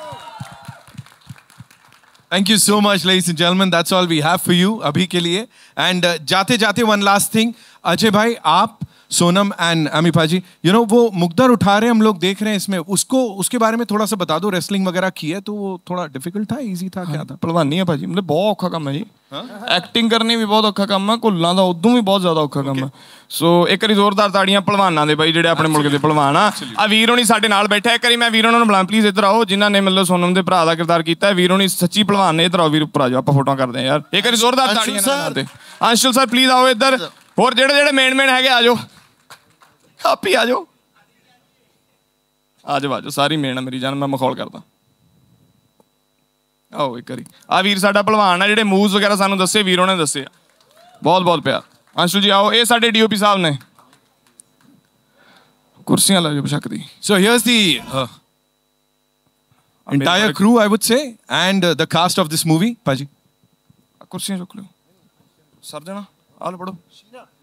Thank you so much, ladies and gentlemen. That's all we have for you अभी के लिए. And uh, जाते जाते one last thing, अजय भाई आप सोनम एंड अमिपा जी यू नो वो मुकदर उठा रहे हम लोग देख रहे हैं इसमें उसको उसके बारे में थोड़ा सा बता दो रेसलिंग वगैरह की है तो वो थोड़ा डिफिकल्ट था इजी था हाँ, क्या था पलवानी है भाजी मतलब बहुत ਔਖਾ ਕੰਮ ਹੈ ਜੀ ਐਕਟਿੰਗ ਕਰਨੀ ਵੀ ਬਹੁਤ ਔਖਾ ਕੰਮ ਹੈ ਘੁੱਲਾਂ ਦਾ ਉਦੋਂ ਵੀ ਬਹੁਤ ਜ਼ਿਆਦਾ ਔਖਾ ਕੰਮ ਹੈ ਸੋ ਇੱਕ ਵਾਰੀ ਜ਼ੋਰਦਾਰ ਤਾੜੀਆਂ ਪਹਿਲਵਾਨਾਂ ਦੇ ਬਾਈ ਜਿਹੜੇ ਆਪਣੇ ਮੁਲਕ ਦੇ ਪਹਿਲਵਾਨ ਆ ਆ ਵੀਰ ਹੋਣੀ ਸਾਡੇ ਨਾਲ ਬੈਠਾ ਇੱਕ ਵਾਰੀ ਮੈਂ ਵੀਰ ਹੋਣਾ ਨੂੰ ਬੁਲਾਉਂ ਪਲੀਜ਼ ਇੱਧਰ ਆਓ ਜਿਨ੍ਹਾਂ ਨੇ ਮਤਲਬ ਸੋਨਮ ਦੇ ਭਰਾ ਦਾ ਕਿਰਦਾਰ ਕੀਤਾ ਹੈ ਵੀਰ ਹੋਣੀ ਸੱਚੀ ਪਹਿਲਵਾਨ ਨੇ ਇੱਧਰ ਆਓ ਵੀਰ ਉੱਪਰ ਆ ਜਾਓ ਆਪਾਂ ਫੋਟੋਆਂ ਕਰਦੇ ਆ ਯਾਰ ਇੱਕ ਵਾਰੀ ਜ਼ੋਰਦਾਰ ਤਾੜੀਆਂ ਨਾਲ ਦੇ ਅੰਸ਼ਲ ਸਰ ਪਲੀਜ਼ ਆਓ ਇੱਧਰ ਹੋਰ ਜਿਹੜੇ ਜਿਹੜੇ ਮੇਨ ਮੇਨ ਹੈਗੇ ਆ ਜਾਓ ਆਪ ਹੀ ਆ ਜਾਓ ਆ ਜਾਓ ਆ ਜਾਓ ਸਾਰੀ ਮਿਹਨਤ ਮੇਰੀ ਜਾਨ ਮੈਂ ਮਖੌਲ ਕਰਦਾ ਆਓ ਇੱਕ ਵਾਰੀ ਆ ਵੀਰ ਸਾਡਾ ਭਲਵਾਨ ਆ ਜਿਹੜੇ ਮੂਵਸ ਵਗੈਰਾ ਸਾਨੂੰ ਦੱਸੇ ਵੀਰੋਂ ਨੇ ਦੱਸੇ ਬਹੁਤ ਬਹੁਤ ਪਿਆਰ ਅੰਸ਼ੂ ਜੀ ਆਓ ਇਹ ਸਾਡੇ ਡੀਓਪੀ ਸਾਹਿਬ ਨੇ ਕੁਰਸੀਆਂ ਲੈ ਜਾਓ ਬਸ਼ੱਕ ਦੀ so here's the entire crew, I would say, and uh, the cast of this movie. Paji. कुर्सियाँ चुक लो सर देना आल पढ़ो